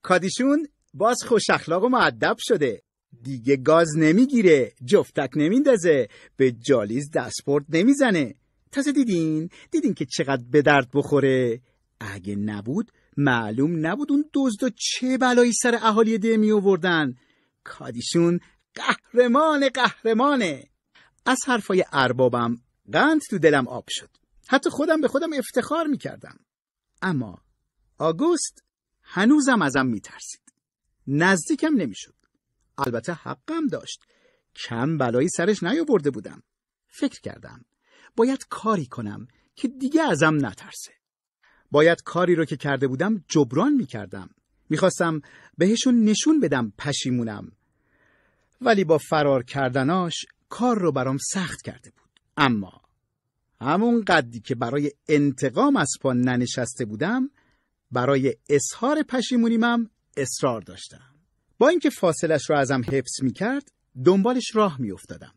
Speaker 1: کادیشون باز خوش اخلاق و معدب شده دیگه گاز نمیگیره جفتک نمیندازه به جالیز دستپورت نمیزنه تازه دیدین دیدین که چقدر به درد بخوره اگه نبود معلوم نبود اون دزدا چه بلایی سر اهالی ده می آوردن کادیشون قهرمان قهرمانه از حرفای اربابم قند تو دلم آب شد حتی خودم به خودم افتخار می کردم اما آگوست هنوزم ازم می ترسید نزدیکم نمی شد البته حقم داشت کم بلایی سرش نیاورده بودم فکر کردم باید کاری کنم که دیگه ازم نترسه باید کاری رو که کرده بودم جبران می خواستم بهشون نشون بدم پشیمونم. ولی با فرار کردناش کار رو برام سخت کرده بود. اما همون قدی که برای انتقام از پا ننشسته بودم برای اظهار پشیمونیمم اصرار داشتم. با اینکه فاصلش رو ازم حفظ کرد دنبالش راه میافتادم.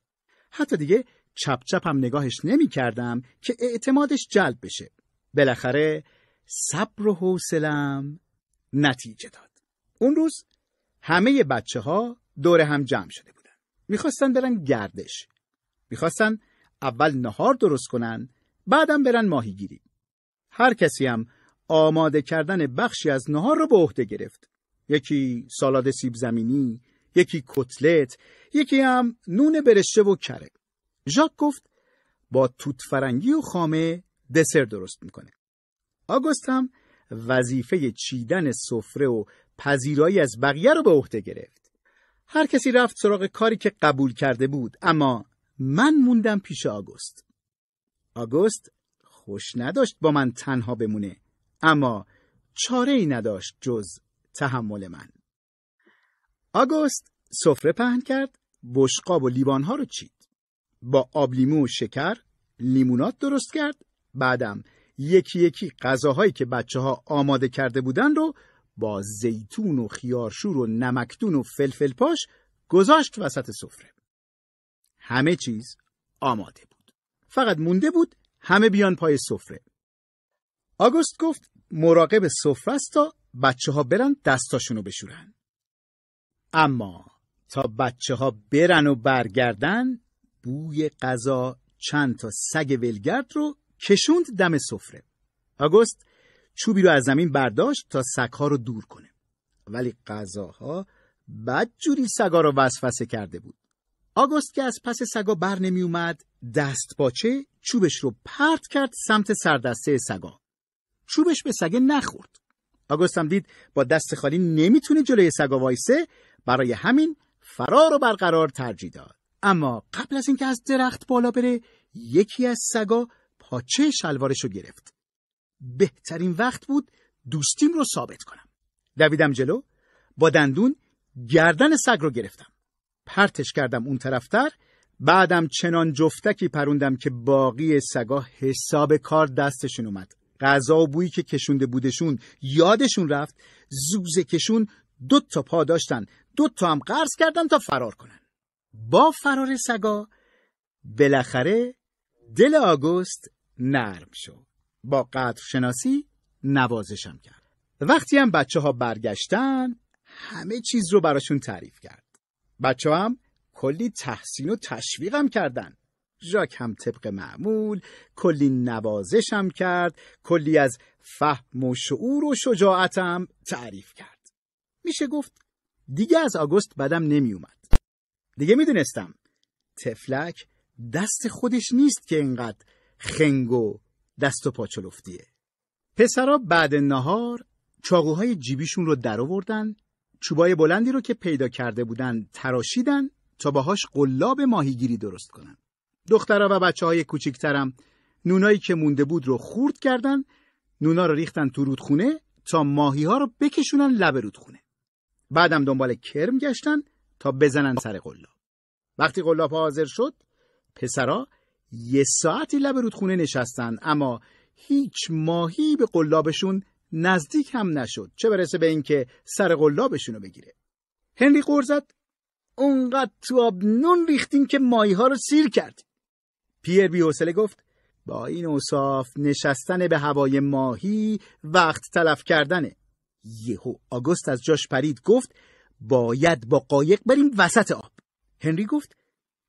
Speaker 1: حتی دیگه چپ چپ نگاهش نمی کردم که اعتمادش جلب بشه. بالاخره صبر و حوصلم نتیجه داد اون روز همه بچه ها دور هم جمع شده بودن میخواستن برن گردش میخواستن اول نهار درست کنن بعدم برن ماهیگیری هر کسی هم آماده کردن بخشی از نهار رو به عهده گرفت یکی سالاد سیب زمینی یکی کتلت یکی هم نون برشته و کره ژاک گفت با توت فرنگی و خامه دسر درست میکنه آگوست هم وظیفه چیدن سفره و پذیرایی از بقیه رو به عهده گرفت. هر کسی رفت سراغ کاری که قبول کرده بود اما من موندم پیش آگوست. آگوست خوش نداشت با من تنها بمونه اما چاره ای نداشت جز تحمل من. آگوست سفره پهن کرد، بشقاب و لیوانها رو چید. با آب و شکر لیمونات درست کرد، بعدم یکی یکی غذاهایی که بچه ها آماده کرده بودن رو با زیتون و خیارشور و نمکدون و فلفل پاش گذاشت وسط سفره. همه چیز آماده بود. فقط مونده بود همه بیان پای سفره. آگوست گفت مراقب سفره است تا بچه ها برن دستاشونو بشورن. اما تا بچه ها برن و برگردن بوی غذا چند تا سگ ولگرد رو کشوند دم سفره آگوست چوبی رو از زمین برداشت تا سگها رو دور کنه ولی غذاها بد جوری سگا رو وسوسه کرده بود آگوست که از پس سگا بر نمی اومد دست باچه چوبش رو پرت کرد سمت سردسته سگا چوبش به سگه نخورد آگوست هم دید با دست خالی نمیتونه جلوی سگا وایسه برای همین فرار رو برقرار ترجیح داد اما قبل از اینکه از درخت بالا بره یکی از سگا پاچه شلوارش رو گرفت بهترین وقت بود دوستیم رو ثابت کنم دویدم جلو با دندون گردن سگ رو گرفتم پرتش کردم اون طرفتر بعدم چنان جفتکی پروندم که باقی سگا حساب کار دستشون اومد غذا و بویی که کشونده بودشون یادشون رفت زوزه کشون دو تا پا داشتن دو تا هم قرض کردن تا فرار کنن با فرار سگا بالاخره دل آگوست نرم شد با قدر شناسی نوازشم کرد وقتی هم بچه ها برگشتن همه چیز رو براشون تعریف کرد بچه هم کلی تحسین و تشویقم کردن ژاک هم طبق معمول کلی نوازشم کرد کلی از فهم و شعور و شجاعتم تعریف کرد میشه گفت دیگه از آگوست بدم نمیومد دیگه میدونستم تفلک دست خودش نیست که اینقدر خنگو دست و پاچلفتیه پسرا بعد نهار چاقوهای جیبیشون رو درآوردن چوبای بلندی رو که پیدا کرده بودن تراشیدن تا باهاش قلاب ماهیگیری درست کنن دخترها و بچه های کوچیکترم نونایی که مونده بود رو خورد کردن نونا رو ریختن تو رودخونه تا ماهی ها رو بکشونن لب رودخونه بعدم دنبال کرم گشتن تا بزنن سر قلاب وقتی قلاب حاضر شد پسرا یه ساعتی لب رودخونه نشستن اما هیچ ماهی به قلابشون نزدیک هم نشد چه برسه به اینکه سر قلابشون رو بگیره هنری قرزد زد اونقدر تو آب نون ریختیم که ماهی ها رو سیر کرد پیر بی حوصله گفت با این اوصاف نشستن به هوای ماهی وقت تلف کردنه یهو آگوست از جاش پرید گفت باید با قایق بریم وسط آب هنری گفت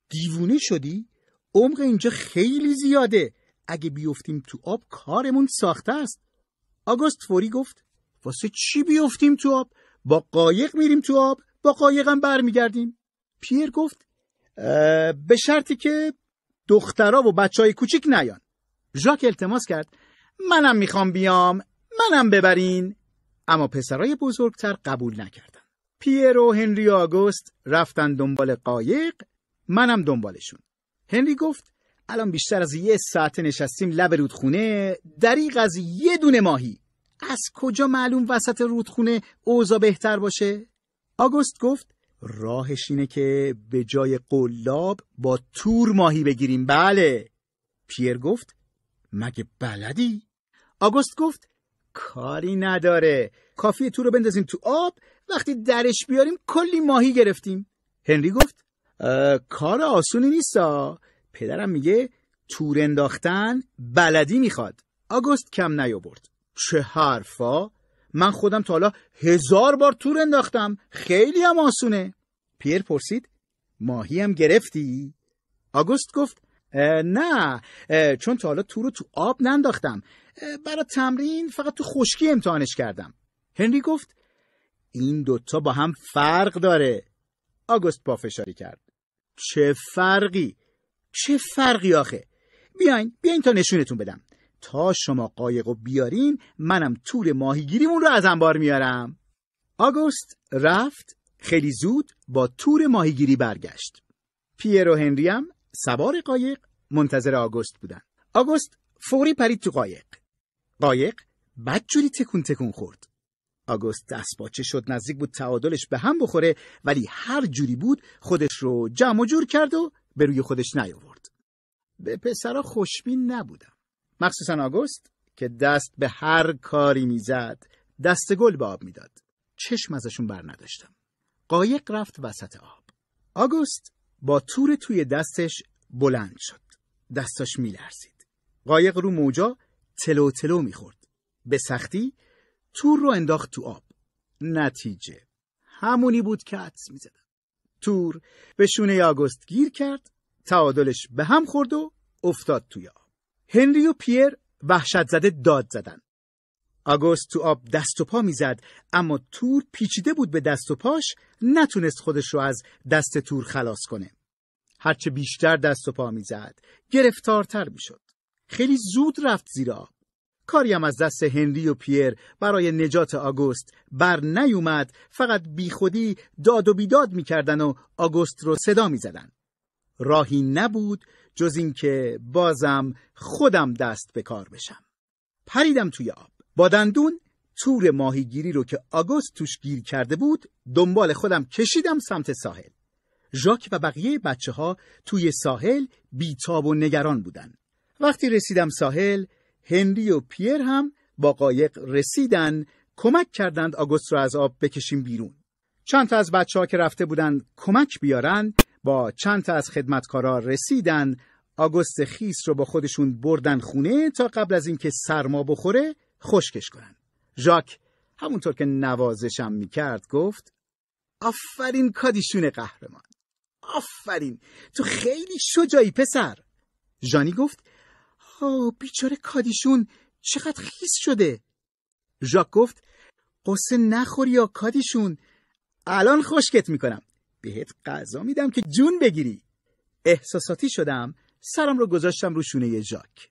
Speaker 1: دیوونه شدی عمق اینجا خیلی زیاده اگه بیفتیم تو آب کارمون ساخته است آگوست فوری گفت واسه چی بیفتیم تو آب با قایق میریم تو آب با قایقم برمیگردیم پیر گفت به شرطی که دخترا و بچه های کوچیک نیان ژاک التماس کرد منم میخوام بیام منم ببرین اما پسرای بزرگتر قبول نکردن پیر و هنری آگوست رفتن دنبال قایق منم دنبالشون هنری گفت الان بیشتر از یه ساعت نشستیم لب رودخونه دریق از یه دونه ماهی از کجا معلوم وسط رودخونه اوضا بهتر باشه؟ آگوست گفت راهش اینه که به جای قلاب با تور ماهی بگیریم بله پیر گفت مگه بلدی؟ آگوست گفت کاری نداره کافی تور رو بندازیم تو آب وقتی درش بیاریم کلی ماهی گرفتیم هنری گفت کار آسونی نیست پدرم میگه تور انداختن بلدی میخواد آگوست کم نیاورد چه حرفا من خودم تا حالا هزار بار تور انداختم خیلی هم آسونه پیر پرسید ماهی هم گرفتی آگوست گفت نه چون تا حالا تو رو تو آب ننداختم برای تمرین فقط تو خشکی امتحانش کردم هنری گفت این دوتا با هم فرق داره آگوست با فشاری کرد چه فرقی چه فرقی آخه بیاین بیاین تا نشونتون بدم تا شما قایق و بیارین منم تور ماهیگیریمون رو از انبار میارم آگوست رفت خیلی زود با تور ماهیگیری برگشت پیرو هنری هم سوار قایق منتظر آگوست بودن آگوست فوری پرید تو قایق قایق بدجوری تکون تکون خورد آگوست دستپاچه شد نزدیک بود تعادلش به هم بخوره ولی هر جوری بود خودش رو جمع و جور کرد و به روی خودش نیاورد به پسرا خوشبین نبودم مخصوصا آگوست که دست به هر کاری میزد دست گل به آب میداد چشم ازشون بر نداشتم قایق رفت وسط آب آگوست با تور توی دستش بلند شد دستاش میلرزید قایق رو موجا تلو تلو میخورد به سختی تور رو انداخت تو آب نتیجه همونی بود که حدس زدن. تور به شونه آگوست گیر کرد تعادلش به هم خورد و افتاد توی آب هنری و پیر وحشت زده داد زدن آگوست تو آب دست و پا میزد اما تور پیچیده بود به دست و پاش نتونست خودش رو از دست تور خلاص کنه هرچه بیشتر دست و پا میزد گرفتارتر میشد خیلی زود رفت زیر آب کاریم از دست هنری و پیر برای نجات آگوست بر نیومد فقط بیخودی داد و بیداد میکردن و آگوست رو صدا میزدن راهی نبود جز اینکه بازم خودم دست به کار بشم پریدم توی آب با دندون تور ماهیگیری رو که آگوست توش گیر کرده بود دنبال خودم کشیدم سمت ساحل ژاک و بقیه بچه ها توی ساحل بیتاب و نگران بودن وقتی رسیدم ساحل هنری و پیر هم با قایق رسیدن کمک کردند آگوست رو از آب بکشیم بیرون چند تا از بچه ها که رفته بودند کمک بیارند با چند تا از خدمتکارا رسیدن آگوست خیس رو با خودشون بردن خونه تا قبل از اینکه سرما بخوره خشکش کنن ژاک همونطور که نوازشم میکرد گفت آفرین کادیشون قهرمان آفرین تو خیلی شجایی پسر ژانی گفت آه بیچاره کادیشون چقدر خیس شده ژاک گفت قصه نخوری یا کادیشون الان خوشکت میکنم بهت قضا میدم که جون بگیری احساساتی شدم سرم رو گذاشتم رو شونه ژاک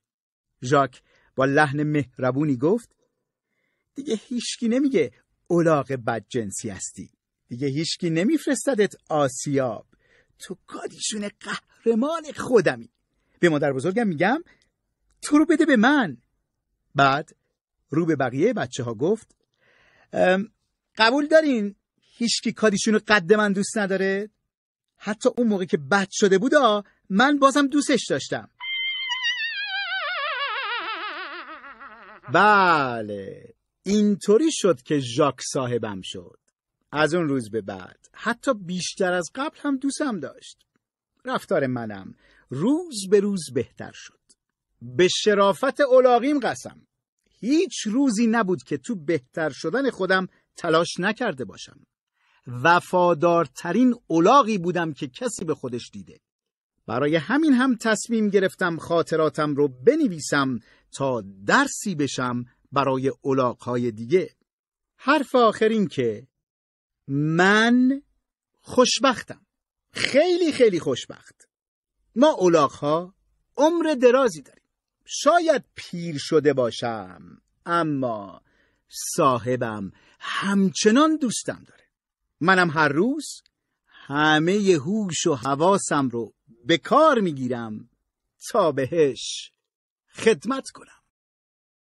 Speaker 1: ژاک با لحن مهربونی گفت دیگه هیچکی نمیگه بد بدجنسی هستی دیگه هیچکی نمیفرستدت آسیاب تو کادیشون قهرمان خودمی به مادر بزرگم میگم تو رو بده به من بعد رو به بقیه بچه ها گفت قبول دارین هیچکی کادیشون قد من دوست نداره حتی اون موقع که بد شده بودا من بازم دوستش داشتم بله اینطوری شد که ژاک صاحبم شد از اون روز به بعد حتی بیشتر از قبل هم دوستم داشت رفتار منم روز به روز بهتر شد به شرافت اولاغیم قسم هیچ روزی نبود که تو بهتر شدن خودم تلاش نکرده باشم وفادارترین اولاغی بودم که کسی به خودش دیده برای همین هم تصمیم گرفتم خاطراتم رو بنویسم تا درسی بشم برای اولاغهای دیگه حرف این که من خوشبختم خیلی خیلی خوشبخت ما اولاغها عمر درازی داریم شاید پیر شده باشم اما صاحبم همچنان دوستم داره منم هر روز همه هوش و حواسم رو به کار میگیرم تا بهش خدمت کنم